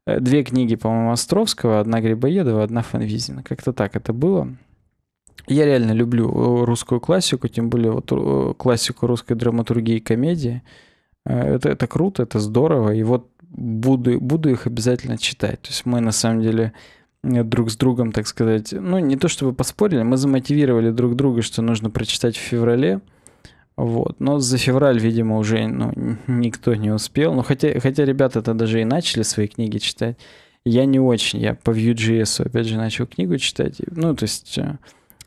две книги, по-моему, Островского, одна Грибоедова, одна Фанвизина. Как-то так это было. Я реально люблю русскую классику, тем более вот классику русской драматургии и комедии. Э, это, это круто, это здорово, и вот буду, буду их обязательно читать. То есть мы на самом деле э, друг с другом, так сказать, ну не то чтобы поспорили, мы замотивировали друг друга, что нужно прочитать в феврале, вот. Но за февраль, видимо, уже ну, никто не успел. Но хотя, хотя ребята-то даже и начали свои книги читать. Я не очень. Я по Vue.js, опять же, начал книгу читать. Ну, то есть, э,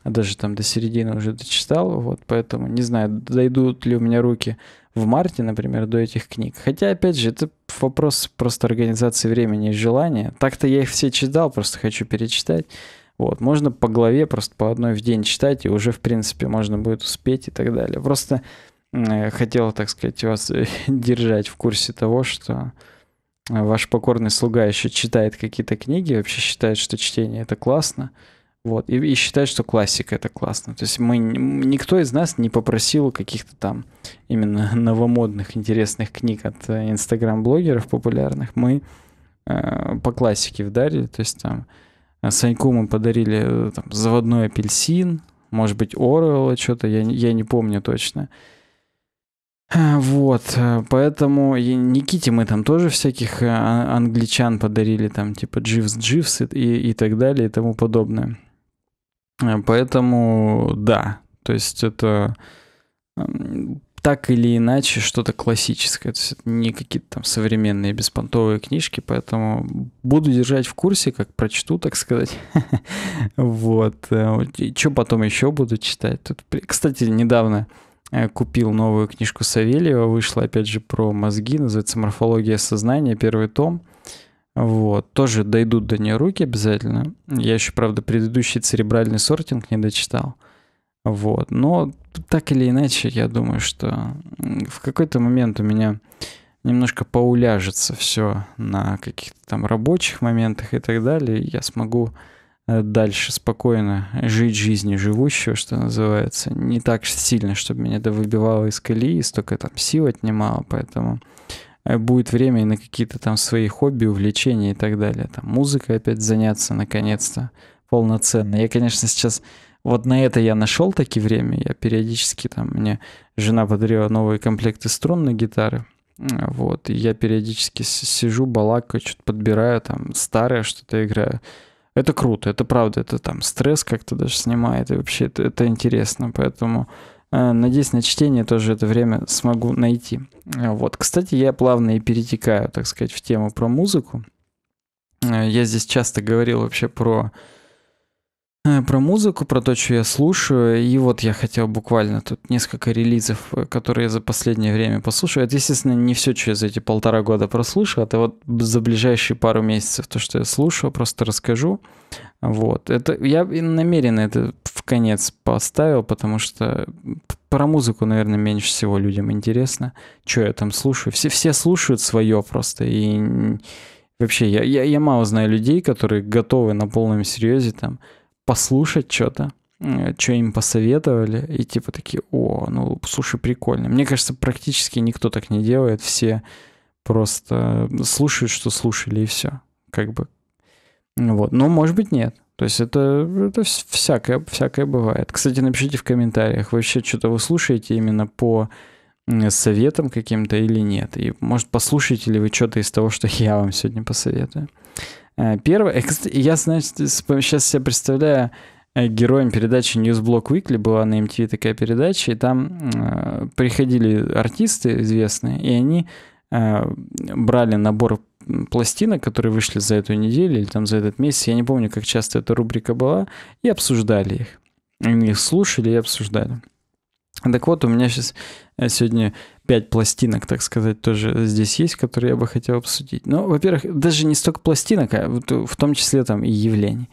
даже там до середины уже дочитал. Вот, поэтому не знаю, дойдут ли у меня руки в марте, например, до этих книг. Хотя, опять же, это вопрос просто организации времени и желания. Так-то я их все читал, просто хочу перечитать. Вот, можно по главе просто по одной в день читать, и уже, в принципе, можно будет успеть и так далее. Просто э, хотела, так сказать, вас э, *laughs* держать в курсе того, что ваш покорный слуга еще читает какие-то книги, вообще считает, что чтение это классно. Вот. И, и считать, что классика это классно. То есть мы, никто из нас не попросил каких-то там именно *laughs* новомодных, интересных книг от э, инстаграм-блогеров популярных. Мы э, по классике вдарили. То есть там э, Саньку мы подарили э, там, заводной апельсин, может быть, Оруэлла что-то, я, я не помню точно. Вот, поэтому Никите мы там тоже всяких англичан подарили, там типа Дживс Дживс и, и так далее и тому подобное. Э, поэтому да, то есть это так или иначе что-то классическое. То есть не какие-то там современные беспонтовые книжки, поэтому буду держать в курсе, как прочту, так сказать. *laughs* Вот. Э, что потом еще буду читать? Тут, кстати, недавно э, купил новую книжку Савельева, вышла опять же про мозги, называется «Морфология сознания», первый том. Вот, тоже дойдут до нее руки обязательно. Я еще, правда, предыдущий церебральный сортинг не дочитал. Вот, но так или иначе, я думаю, что в какой-то момент у меня немножко поуляжется все на каких-то там рабочих моментах и так далее. я смогу э, дальше спокойно жить жизнью живущего, что называется. Не так сильно, чтобы меня это выбивало из колеи, столько там сил отнимало, поэтому... Э, будет время на какие-то там свои хобби, увлечения и так далее. Там музыкой опять заняться наконец-то полноценно. Я, конечно, сейчас вот на это я нашел таки время. Я периодически там мне жена подарила новые комплекты струн на гитары. Вот, и я периодически сижу, балакаю, что-то подбираю, там старое что-то играю. Это круто, это правда, это там стресс как-то даже снимает, и вообще это, это интересно, поэтому Э, надеюсь, на чтение тоже это время смогу найти. Э, вот. Кстати, я плавно и перетекаю, так сказать, в тему про музыку. Э, я здесь часто говорил вообще про про музыку, про то, что я слушаю. И вот я хотел буквально тут несколько релизов, которые я за последнее время послушаю. Это, естественно, не все, что я за эти полтора года прослушал. Это вот за ближайшие пару месяцев то, что я слушаю, просто расскажу. Вот. Это, я намеренно это в конец поставил, потому что про музыку, наверное, меньше всего людям интересно. Что я там слушаю? Все, все слушают свое просто. И вообще, я, я, я мало знаю людей, которые готовы на полном серьезе там послушать что-то, э, что им посоветовали, и типа такие, о, ну, слушай, прикольно. Мне кажется, практически никто так не делает. Все просто э, слушают, что слушали, и все. Как бы вот. Но, может быть, нет. То есть это, это всякое, всякое бывает. Кстати, напишите в комментариях, вообще что-то вы слушаете именно по советам каким-то или нет. И, может, послушаете ли вы что-то из того, что *laughs* я вам сегодня посоветую. Э, первое, э, я, значит, сейчас себе представляю, э, героем передачи Newsblock Weekly была на MTV эм такая передача, и там приходили артисты известные, и они брали набор пластинок, которые вышли за эту неделю или там за этот месяц, я не помню, как часто эта рубрика была, и обсуждали их. мы их слушали и обсуждали. Так вот, у меня сейчас э, сегодня пять пластинок, так сказать, тоже здесь есть, которые я бы хотел обсудить. Ну, во-первых, даже не столько пластинок, а вот э, в том числе там и явлений.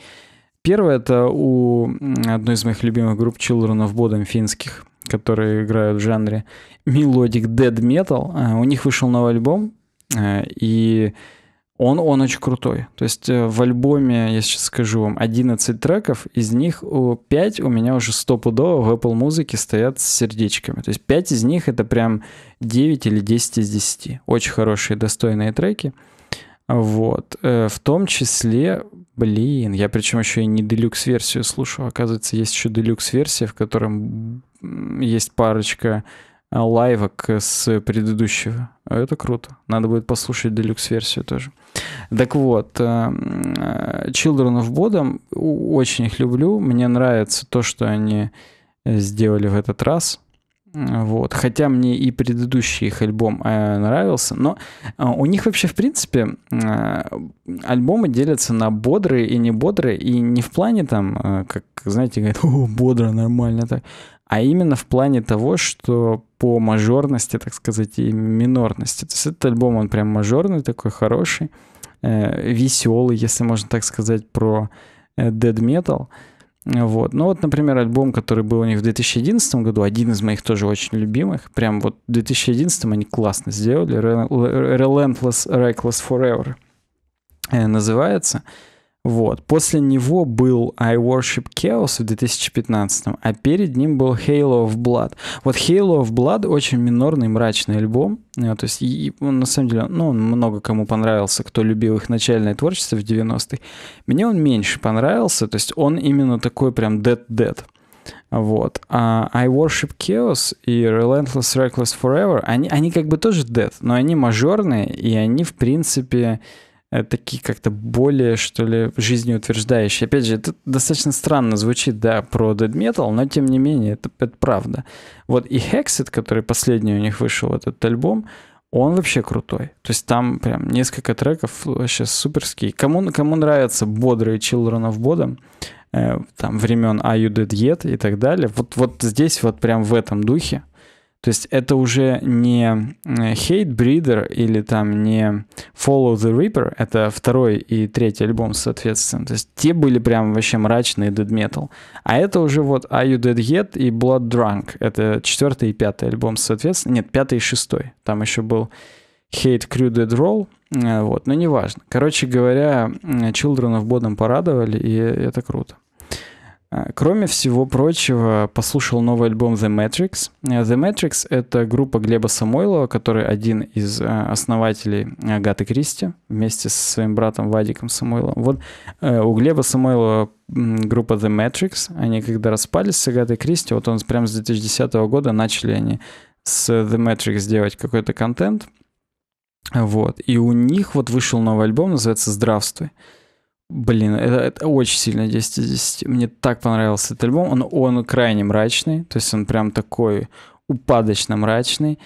Первое — это у одной из моих любимых групп Children of Bodom финских, которые играют в жанре мелодик Dead Metal. А, у них вышел новый альбом, Э, и он, он очень крутой. То есть э, в альбоме, я сейчас скажу вам, 11 треков, из них 5 у меня уже стопудово в Apple Music стоят с сердечками. То есть 5 из них это прям 9 или 10 из 10. Очень хорошие, достойные треки. Вот. Э, в том числе, блин, я причем еще и не делюкс-версию слушал. Оказывается, есть еще делюкс-версия, в котором есть парочка Э, лайвок с предыдущего. А это круто. Надо будет послушать делюкс-версию тоже. Так вот, э, э, Children of Bodom, очень их люблю. Мне нравится то, что они сделали в этот раз. Вот. Хотя мне и предыдущий их альбом э, нравился, но э, у них вообще, в принципе, э, альбомы делятся на бодрые и не бодрые, и не в плане там, э, как, знаете, говорят, о, бодро, нормально так, а именно в плане того, что по мажорности, так сказать, и минорности. То есть этот альбом, он прям мажорный такой, хороший, э, веселый, если можно так сказать, про э, Dead Вот. Ну вот, например, альбом, который был у них в 2011 году, один из моих тоже очень любимых, прям вот в 2011 они классно сделали, Relentless Reckless Forever э, называется. Э, вот. После него был I Worship Chaos в 2015, а перед ним был Halo of Blood. Вот Halo of Blood очень минорный, мрачный альбом. Э, то есть, и, на самом деле, ну, он много кому понравился, кто любил их начальное творчество в 90-е. Мне он меньше понравился, то есть он именно такой прям dead-dead. Вот. А I Worship Chaos и Relentless Reckless Forever, они, они как бы тоже dead, но они мажорные, и они, в принципе, Э, такие как-то более, что ли, жизнеутверждающие. Опять же, это достаточно странно звучит, да, про dead metal, но тем не менее, это, это правда. Вот и Hexit, который последний у них вышел, этот альбом, он вообще крутой. То есть там прям несколько треков вообще суперские. Кому, кому нравятся бодрые Children of Bodom, э, там времен Are You Dead Yet и так далее, вот, вот здесь вот прям в этом духе то есть это уже не э, Hate Breeder или там не Follow the Reaper, это второй и третий альбом, соответственно. То есть те были прям вообще мрачные Dead Metal. А это уже вот Are You Dead Yet и Blood Drunk. Это четвертый и пятый альбом, соответственно. Нет, пятый и шестой. Там еще был Hate Crew Dead Roll, э, вот, но неважно. Короче говоря, э, Children of Bodom порадовали, и это круто. Э, кроме всего прочего, послушал новый альбом The Matrix. Э, The Matrix — это группа Глеба Самойлова, который один из э, основателей Агаты Кристи вместе со своим братом Вадиком Самойловым. Вот у Глеба Самойлова группа The Matrix, они когда распались с Агатой Кристи, вот он прям с 2010 года начали они с The Matrix делать какой-то контент. Вот. И у них вот вышел новый альбом, называется «Здравствуй». Блин, это, это очень сильно 10 из 10. Мне так понравился этот альбом. Он, он крайне мрачный, то есть он прям такой упадочно мрачный,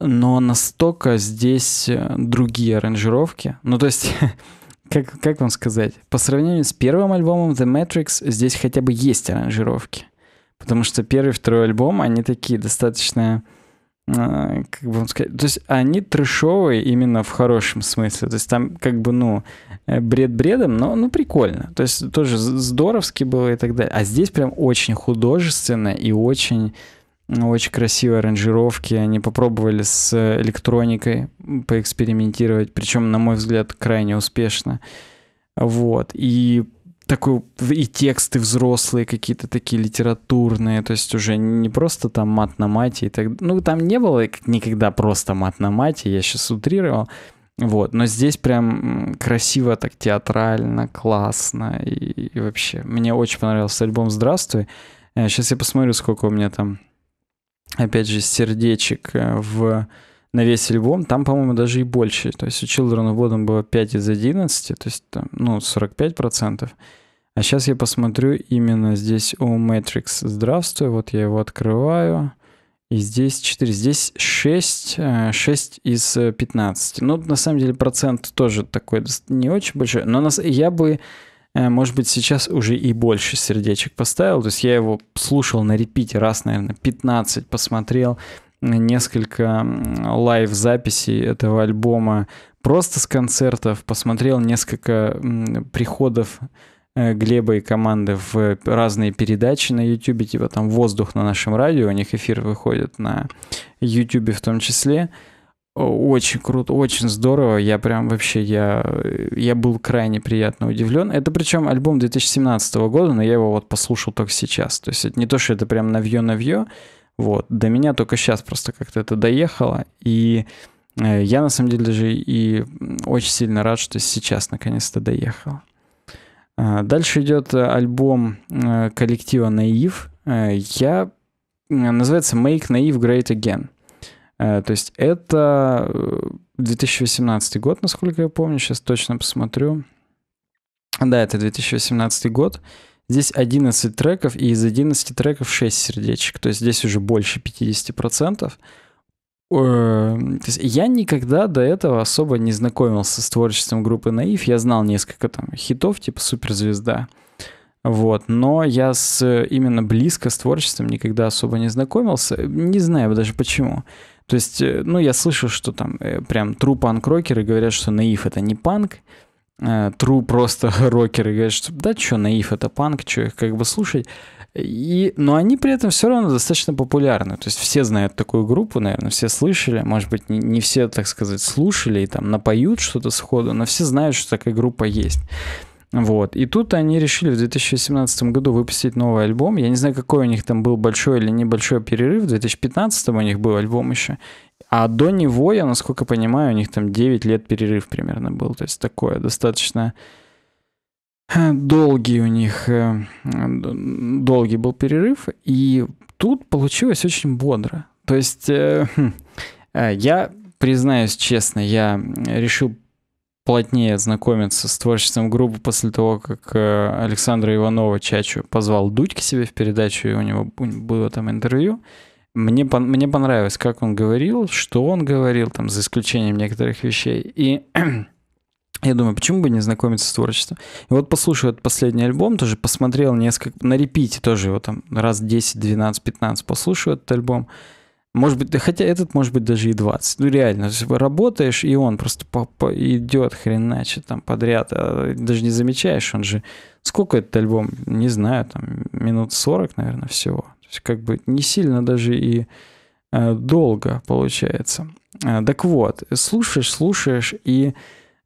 но настолько здесь э, другие аранжировки. Ну, то есть, *laughs* как, как вам сказать, по сравнению с первым альбомом The Matrix здесь хотя бы есть аранжировки. Потому что первый и второй альбом, они такие достаточно э, как бы вам сказать, то есть они трешовые именно в хорошем смысле, то есть там как бы, ну, Э, бред бредом, но ну прикольно. То есть тоже здоровски было и так далее. А здесь прям очень художественно и очень ну, очень красивые аранжировки. Они попробовали с электроникой поэкспериментировать, причем, на мой взгляд, крайне успешно. Вот. И такой и тексты взрослые какие-то такие литературные, то есть уже не просто там мат на мате и так, ну там не было никогда просто мат на мате, я сейчас утрировал, вот, но здесь прям красиво, так театрально, классно. И, и вообще, мне очень понравился альбом «Здравствуй». Сейчас э, я посмотрю, сколько у меня там, опять же, сердечек э, в на весь альбом, там, по-моему, даже и больше. То есть у Children of Bodom было 5 из 11, то есть там, ну, 45%. А сейчас я посмотрю именно здесь у Matrix. Здравствуй, вот я его открываю. И здесь 4, здесь 6, 6 э, из 15. Э, ну, на самом деле, процент тоже такой не очень большой. Но нас, я бы, э, может быть, сейчас уже и больше сердечек поставил. То есть я его слушал на репите раз, наверное, 15, посмотрел несколько лайв-записей этого альбома просто с концертов, посмотрел несколько приходов Э, Глеба и команды в разные передачи на YouTube, типа там «Воздух» на нашем радио, у них эфир выходит на YouTube в том числе. Очень круто, очень здорово. Я прям вообще, я, я был крайне приятно удивлен. Это причем альбом 2017 года, но я его вот послушал только сейчас. То есть это не то, что это прям навье-навье, вот. До меня только сейчас просто как-то это доехало. И э, я на самом деле даже и очень сильно рад, что сейчас наконец-то доехал. Э, дальше идет э, альбом э, коллектива Наив. Я называется Make Naive Great Again. То есть это 2018 год, насколько я помню, сейчас точно посмотрю. Да, это 2018 год. Здесь 11 треков, и из 11 треков 6 сердечек. То есть здесь уже больше 50%. Эм, то есть я никогда до этого особо не знакомился с творчеством группы Наив. Я знал несколько там хитов, типа «Суперзвезда». Вот, но я с, именно близко с творчеством никогда особо не знакомился. Не знаю даже почему. То есть, э, ну, я слышал, что там э, прям тру панк-рокеры говорят, что наив это не панк, тру э, просто *laughs* рокеры говорят, что да что, наив это панк, что их как бы слушать. И, но они при этом все равно достаточно популярны. То есть все знают такую группу, наверное, все слышали. Может быть, не, не все, так сказать, слушали и там напоют что-то сходу, но все знают, что такая группа есть. Вот. И тут они решили в 2017 году выпустить новый альбом. Я не знаю, какой у них там был большой или небольшой перерыв. В 2015 у них был альбом еще. А до него, я насколько понимаю, у них там 9 лет перерыв примерно был. То есть такое достаточно долгий у них, э, долгий был перерыв, и тут получилось очень бодро. То есть э, хм, э, я, признаюсь честно, я решил плотнее знакомиться с творчеством группы после того, как Александра Иванова Чачу позвал Дудь к себе в передачу, и у него было там интервью. Мне, мне понравилось, как он говорил, что он говорил, там, за исключением некоторых вещей. И *clears throat* Я думаю, почему бы не знакомиться с творчеством? И вот послушал этот последний альбом, тоже посмотрел несколько, на репите тоже его там раз 10, 12, 15 послушал этот альбом. Может быть, хотя этот может быть даже и 20. Ну реально, работаешь, и он просто по -по идет хреначе там подряд. А даже не замечаешь, он же... Сколько этот альбом? Не знаю, там минут 40, наверное, всего. То есть как бы не сильно даже и э, долго получается. Э, так вот, слушаешь, слушаешь, и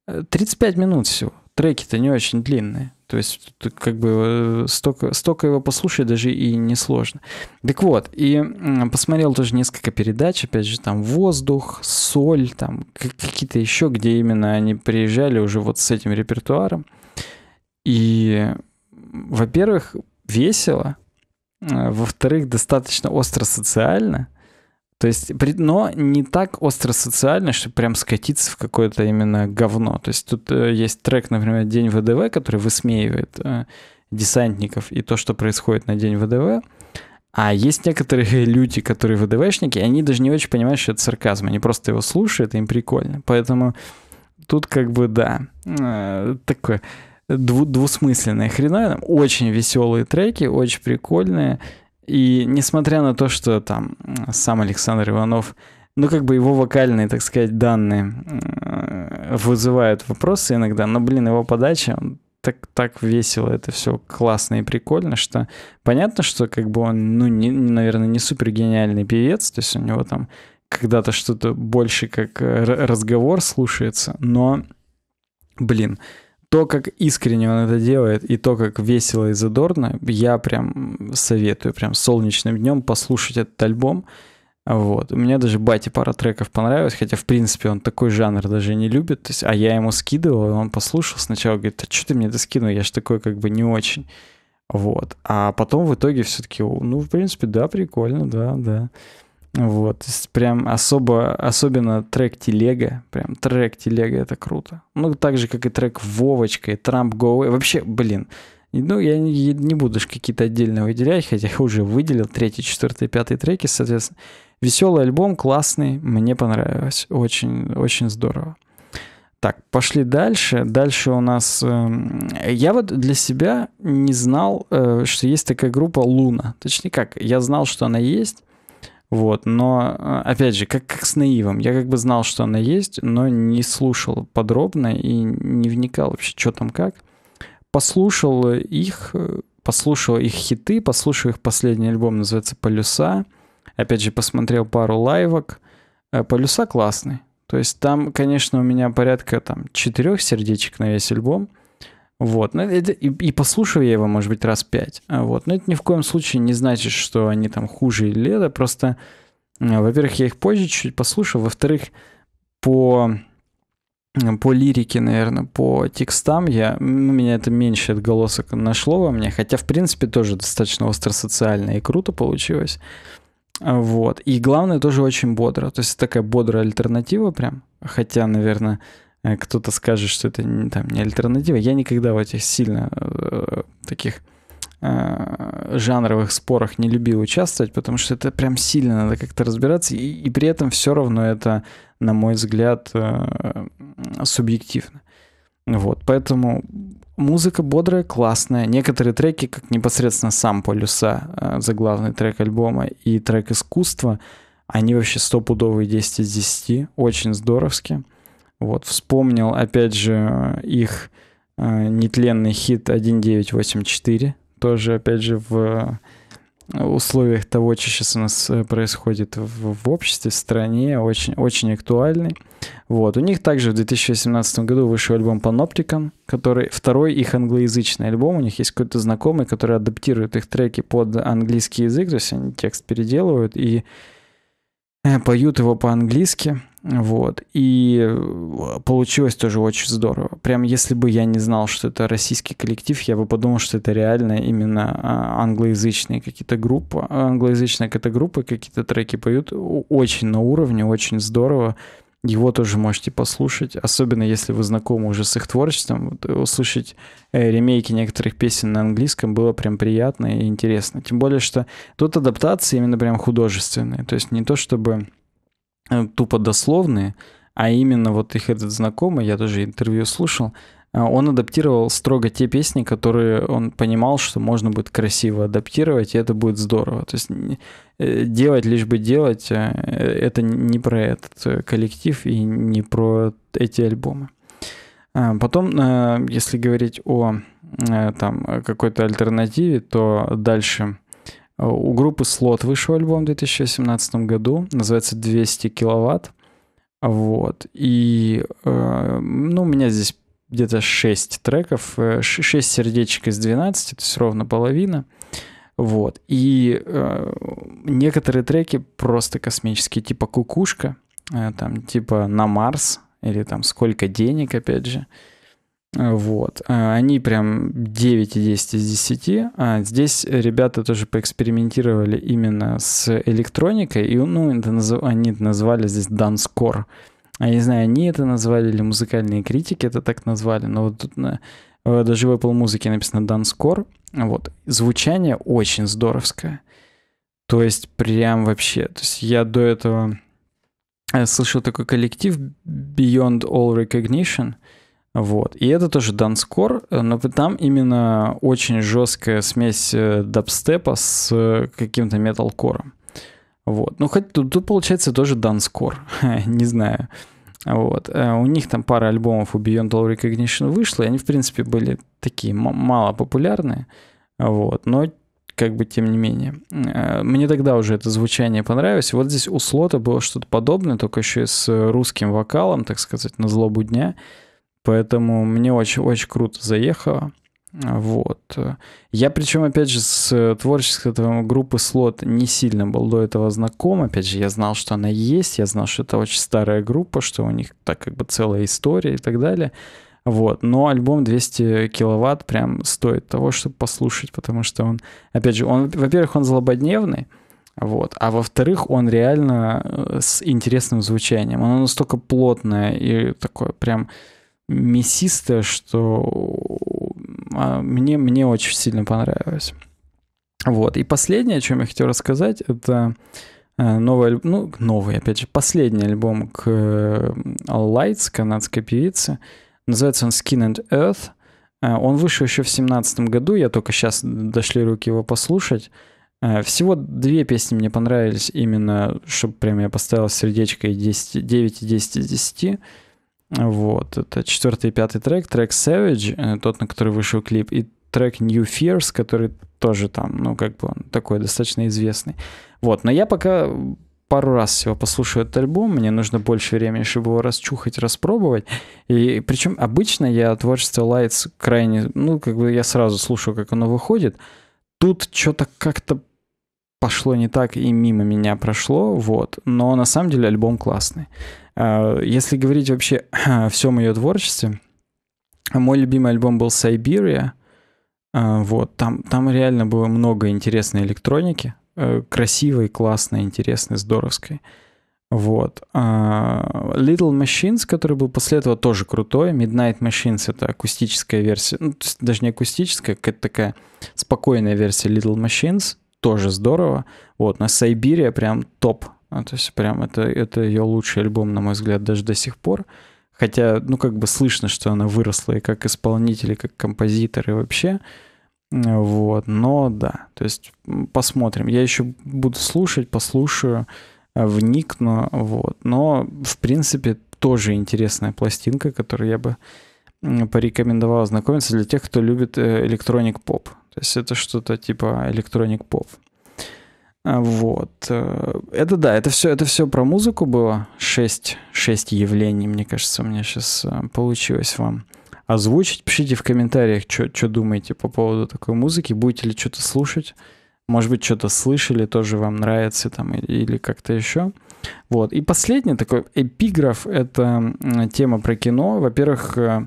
35 э, минут всего. Треки-то не очень длинные. То есть тут как бы э, столько, столько его послушать даже и не сложно Так вот, и посмотрел тоже несколько передач, опять же, там «Воздух», «Соль», там какие-то еще, где именно они приезжали уже вот с этим репертуаром. И, во-первых, весело, э, во-вторых, достаточно остро социально – то есть, но не так остро социально, чтобы прям скатиться в какое-то именно говно. То есть тут э, есть трек, например, «День ВДВ», который высмеивает э, десантников и то, что происходит на День ВДВ. А есть некоторые *laughs* люди, которые ВДВшники, они даже не очень понимают, что это сарказм. Они просто его слушают, и им прикольно. Поэтому тут как бы, да, э, такое дву двусмысленная хреновина. Очень веселые треки, очень прикольные. И несмотря на то, что там сам Александр Иванов, ну как бы его вокальные, так сказать, данные э, вызывают вопросы иногда, но, блин, его подача, так, так весело, это все классно и прикольно, что понятно, что как бы он, ну, не, наверное, не супер гениальный певец, то есть у него там когда-то что-то больше как э, разговор слушается, но, блин, то, как искренне он это делает, и то, как весело и задорно, я прям советую, прям солнечным днем послушать этот альбом. Вот. У меня даже Бати пара треков понравилось, хотя, в принципе, он такой жанр даже не любит. То есть, а я ему скидывал, он послушал сначала, говорит, а что ты мне это скинул? Я же такой как бы не очень. Вот. А потом в итоге все-таки, ну, в принципе, да, прикольно, да, да. Вот, прям особо, особенно трек Телега, прям трек Телега, это круто. Ну, так же, как и трек Вовочка, и Трамп Go Вообще, блин, ну, я не, не буду какие-то отдельно выделять, хотя я уже выделил третий, четвертый, пятый треки, соответственно. Веселый альбом, классный, мне понравилось, очень, очень здорово. Так, пошли дальше. Дальше у нас... Э, я вот для себя не знал, э, что есть такая группа Луна. Точнее как, я знал, что она есть, вот, но, а, опять же, как, как с наивом. Я как бы знал, что она есть, но не слушал подробно и не вникал вообще, что там как. Послушал их, э, послушал их хиты, послушал их последний альбом, называется «Полюса». Опять же, посмотрел пару лайвок. Э, «Полюса» классный. То есть там, конечно, у меня порядка там четырех сердечек на весь альбом — вот. Ну, это, и, и послушал я его, может быть, раз пять. А вот. Но это ни в коем случае не значит, что они там хуже или это. Просто, э, во-первых, я их позже чуть послушаю, Во-вторых, по по лирике, наверное, по текстам я, ну, меня это меньше отголосок нашло во мне, хотя, в принципе, тоже достаточно остросоциально и круто получилось. Вот. И главное, тоже очень бодро. То есть такая бодрая альтернатива прям. Хотя, наверное, Э, кто-то скажет, что это не там, не альтернатива. Я никогда в этих сильно э, таких э, жанровых спорах не любил участвовать, потому что это прям сильно надо как-то разбираться, и, и при этом все равно это, на мой взгляд, э, субъективно. Вот, поэтому музыка бодрая, классная. Некоторые треки, как непосредственно сам Полюса, э, заглавный трек альбома и трек искусства, они вообще стопудовые 10 из 10, очень здоровски. Вот, вспомнил, опять же, их э, нетленный хит 1984, тоже, опять же, в э, условиях того, что сейчас у нас э, происходит в, в обществе, в стране, очень, очень актуальный. Вот. У них также в 2018 году вышел альбом Panopticon, который второй их англоязычный альбом. У них есть какой-то знакомый, который адаптирует их треки под английский язык, то есть они текст переделывают и поют его по-английски. Вот. И э, получилось тоже очень здорово. Прям если бы я не знал, что это российский коллектив, я бы подумал, что это реально именно а, англоязычные какие-то группы, англоязычные какие-то группы какие-то треки поют. Очень на уровне, очень здорово. Его тоже можете послушать, особенно если вы знакомы уже с их творчеством. Вот э, услышать э, ремейки некоторых песен на английском было прям приятно и интересно. Тем более, что тут адаптации именно прям художественные. То есть не то, чтобы Э, тупо дословные, а именно вот их этот знакомый, я тоже интервью слушал, э, он адаптировал строго те песни, которые он понимал, что можно будет красиво адаптировать, и это будет здорово. То есть э, делать лишь бы делать, это не про этот коллектив и не про эти альбомы. А потом, если говорить о там, какой-то альтернативе, то дальше Э, у группы Слот вышел альбом в 2017 году, называется «200 киловатт». Вот. И, э, ну, у меня здесь где-то 6 треков, 6 э, сердечек из 12, то есть ровно половина. Вот. И э, некоторые треки просто космические, типа «Кукушка», э, там типа «На Марс», или там «Сколько денег», опять же. Э, вот. А, они прям 9 и 10 из 10. А здесь ребята тоже поэкспериментировали именно с электроникой, и ну, это наз... они это назвали здесь данскор. А я не знаю, они это назвали или музыкальные критики это так назвали, но вот тут на... Э, даже в Apple музыке написано данскор. Вот. Звучание очень здоровское. То есть прям вообще. То есть я до этого э, слышал такой коллектив Beyond All Recognition — вот. И это тоже данскор, э, но там именно очень жесткая смесь э, дабстепа с э, каким-то металкором. Вот. Ну, хоть тут, тут получается тоже данскор, *laughs* не знаю. Вот. У них там пара альбомов у Beyond All Recognition вышло, и они, в принципе, были такие мало популярные. Вот. Но как бы тем не менее. Мне тогда уже это звучание понравилось. Вот здесь у Слота было что-то подобное, только еще и с русским вокалом, так сказать, на злобу дня. Поэтому мне очень-очень круто заехало. Вот. Я причем, опять же, с э, творческой этого группы Слот не сильно был до этого знаком. Опять же, я знал, что она есть, я знал, что это очень старая группа, что у них так как бы целая история и так далее. Вот. Но альбом 200 киловатт прям стоит того, чтобы послушать, потому что он, опять же, он, во-первых, он злободневный, вот. А во-вторых, он реально э, с интересным звучанием. Оно настолько плотное и такое прям мясистая, что а, мне, мне очень сильно понравилось. Вот. И последнее, о чем я хотел рассказать, это э, новый, ну, новый, опять же, последний альбом к э, Lights, канадской певицы. Называется он Skin and Earth. Э, он вышел еще в семнадцатом году, я только сейчас дошли руки его послушать. Всего две песни мне понравились именно, чтобы прям я поставил сердечко и 10, 9 и 10 из 10. Вот, это четвертый и пятый трек, трек Savage, э, тот, на который вышел клип, и трек New Fears, который тоже там, ну, как бы он такой достаточно известный. Вот, но я пока пару раз всего послушаю этот альбом, мне нужно больше времени, чтобы его расчухать, распробовать. И причем обычно я творчество Lights крайне, ну, как бы я сразу слушаю, как оно выходит. Тут что-то как-то пошло не так и мимо меня прошло, вот. Но на самом деле альбом классный. А, если говорить вообще *clears throat* о всем ее творчестве, мой любимый альбом был «Сайбирия». Вот, там, там реально было много интересной электроники, э, красивой, классной, интересной, здоровской. Вот. А, Little Machines, который был после этого тоже крутой. Midnight Machines — это акустическая версия, ну, даже не акустическая, какая-то такая спокойная версия Little Machines, тоже здорово. Вот, на Сайбирия прям топ а, то есть прям это, это ее лучший альбом, на мой взгляд, даже до сих пор. Хотя, ну, как бы слышно, что она выросла и как исполнитель, и как композитор, и вообще. Вот, но да, то есть посмотрим. Я еще буду слушать, послушаю, э, вникну, вот. Но, в принципе, тоже интересная пластинка, которую я бы порекомендовал ознакомиться для тех, кто любит э, электроник поп. То есть это что-то типа электроник поп. А, вот. Э, это да, это все, это все про музыку было. Шесть, шесть явлений, мне кажется, у меня сейчас э, получилось вам озвучить. Пишите в комментариях, что думаете по поводу такой музыки. Будете ли что-то слушать? Может быть, что-то слышали, тоже вам нравится там или, или как-то еще. Вот. И последний такой эпиграф — это тема про кино. Во-первых, э,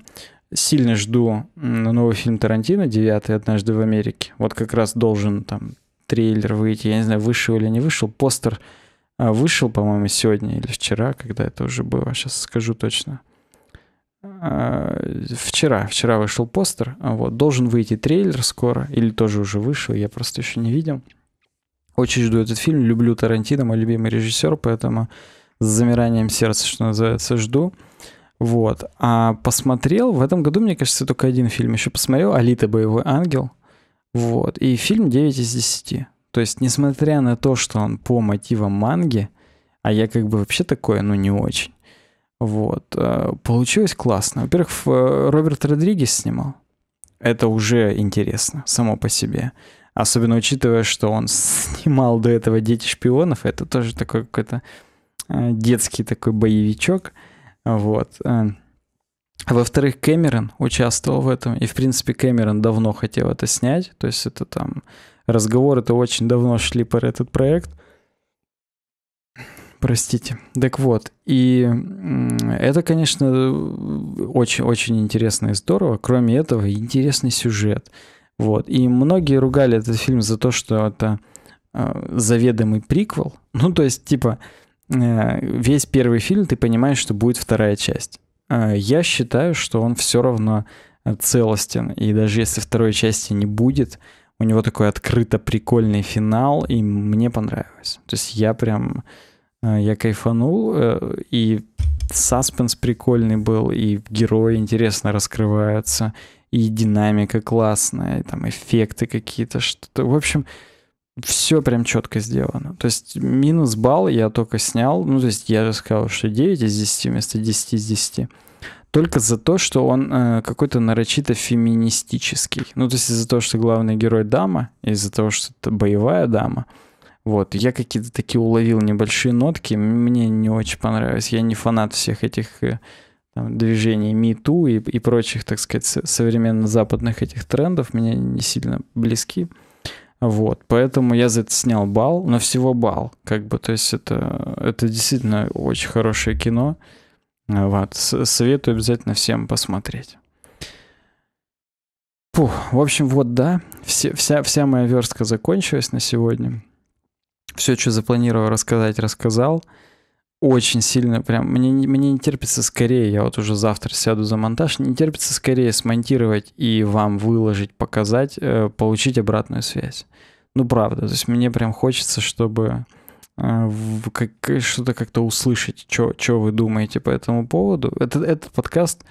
сильно жду новый фильм Тарантино «Девятый однажды в Америке». Вот как раз должен там трейлер выйти, я не знаю, вышел или не вышел, постер а, вышел, по-моему, сегодня или вчера, когда это уже было, сейчас скажу точно. А, вчера, вчера вышел постер, а, вот, должен выйти трейлер скоро, или тоже уже вышел, я просто еще не видел. Очень жду этот фильм, люблю Тарантино, мой любимый режиссер, поэтому с замиранием сердца, что называется, жду. Вот. А посмотрел, в этом году, мне кажется, только один фильм еще посмотрел, «Алита. Боевой ангел». Вот. И фильм 9 из 10. То есть, несмотря на то, что он по мотивам манги, а я как бы вообще такое, ну, не очень. Вот. Э, получилось классно. Во-первых, э, Роберт Родригес снимал. Это уже интересно само по себе. Особенно учитывая, что он *laughs* снимал до этого «Дети шпионов». Это тоже такой какой-то э, детский такой боевичок. Вот. Вот. Во-вторых, Кэмерон участвовал в этом, и, в принципе, Кэмерон давно хотел это снять, то есть это там разговоры-то очень давно шли про этот проект. Простите. Так вот, и это, конечно, очень-очень интересно и здорово. Кроме этого, интересный сюжет. Вот. И многие ругали этот фильм за то, что это а, заведомый приквел. *laughs* Ну, то есть, типа, э, весь первый фильм ты понимаешь, что будет вторая часть. А, я считаю, что он все равно э, целостен. И даже если второй части не будет, у него такой открыто прикольный финал, и мне понравилось. То есть я прям, э, я кайфанул, э, и саспенс прикольный был, и герои интересно раскрываются, и динамика классная, и там эффекты какие-то, что-то. В общем, все прям четко сделано. То есть минус балл я только снял, ну, то есть я же сказал, что 9 из 10 вместо 10 из 10. Только за то, что он э, какой-то нарочито феминистический. Ну, то есть из-за того, что главный герой дама, из-за того, что это боевая дама. Вот, я какие-то такие уловил небольшие нотки, мне не очень понравилось. Я не фанат всех этих э, там, движений миту и, и прочих, так сказать, современно западных этих трендов, мне не сильно близки. Вот, поэтому я за это снял бал, но всего бал, как бы, то есть это, это действительно очень хорошее кино. Вот, советую обязательно всем посмотреть. Фух, в общем, вот да, все, вся, вся моя верстка закончилась на сегодня. Все, что запланировал рассказать, рассказал очень сильно прям... Мне, мне не терпится скорее, я вот уже завтра сяду за монтаж, не терпится скорее смонтировать и вам выложить, показать, э, получить обратную связь. Ну, правда, то есть мне прям хочется, чтобы э, как, что-то как-то услышать, что вы думаете по этому поводу. Этот, этот подкаст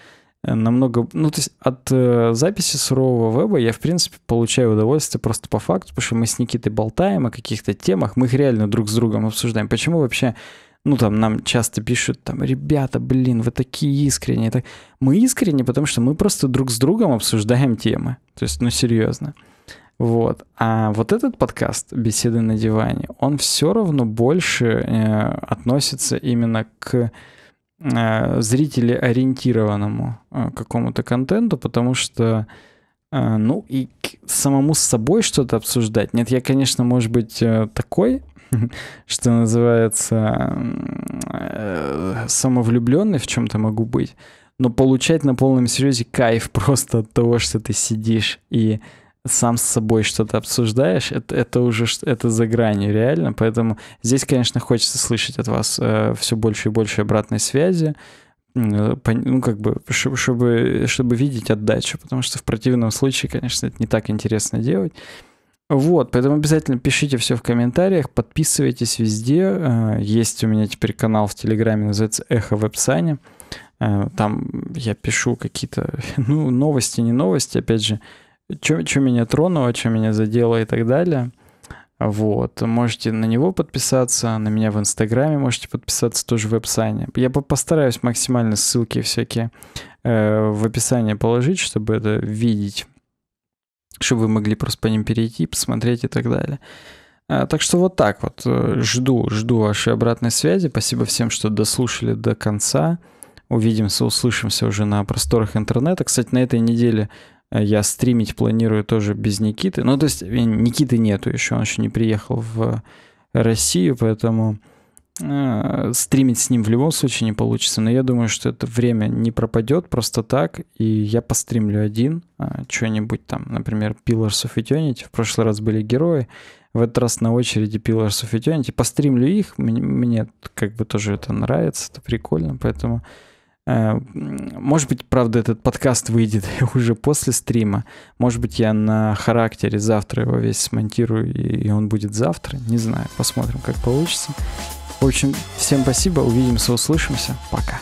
э, намного... Ну, то есть от э, записи сурового веба я, в принципе, получаю удовольствие просто по факту, потому что мы с Никитой болтаем о каких-то темах, мы их реально друг с другом обсуждаем. Почему вообще ну, там нам часто пишут, там, ребята, блин, вы такие искренние. Так... Мы искренне, потому что мы просто друг с другом обсуждаем темы. То есть, ну, серьезно. Вот. А вот этот подкаст «Беседы на диване», он все равно больше э, относится именно к э, зрителеориентированному э, какому-то контенту, потому что э, ну и самому с собой что-то обсуждать. Нет, я, конечно, может быть, э, такой *laughs* что называется, э, самовлюбленный в чем-то могу быть, но получать на полном серьезе кайф *laughs* просто от того, что ты сидишь и сам с собой что-то обсуждаешь, это, это уже это за гранью реально. Поэтому здесь, конечно, хочется слышать от вас э, все больше и больше обратной связи, э, по, ну, как бы, чтобы, чтобы, чтобы видеть отдачу, потому что в противном случае, конечно, это не так интересно делать. Вот, поэтому обязательно пишите все в комментариях, подписывайтесь везде. Э, есть у меня теперь канал в Телеграме, называется «Эхо Вебсани». Э, там я пишу какие-то, *laughs* ну, новости, не новости, опять же, что меня тронуло, что меня задело и так далее. Вот, можете на него подписаться, на меня в Инстаграме можете подписаться тоже в описании. Я постараюсь максимально ссылки всякие э, в описании положить, чтобы это видеть чтобы вы могли просто по ним перейти, посмотреть и так далее. А, так что вот так вот. Э, жду, жду вашей обратной связи. Спасибо всем, что дослушали до конца. Увидимся, услышимся уже на просторах интернета. Кстати, на этой неделе э, я стримить планирую тоже без Никиты. Ну, то есть э, Никиты нету еще, он еще не приехал в Россию, поэтому Э, стримить с ним в любом случае не получится, но я думаю, что это время не пропадет просто так, и я постримлю один, а, что-нибудь там, например, Pillars of Eternity, в прошлый раз были герои, в этот раз на очереди Pillars of Eternity, постримлю их, мне, мне как бы тоже это нравится, это прикольно, поэтому... Э, может быть, правда, этот подкаст выйдет *laughs* уже после стрима. Может быть, я на характере завтра его весь смонтирую, и он будет завтра. Не знаю, посмотрим, как получится. В общем, всем спасибо, увидимся, услышимся, пока.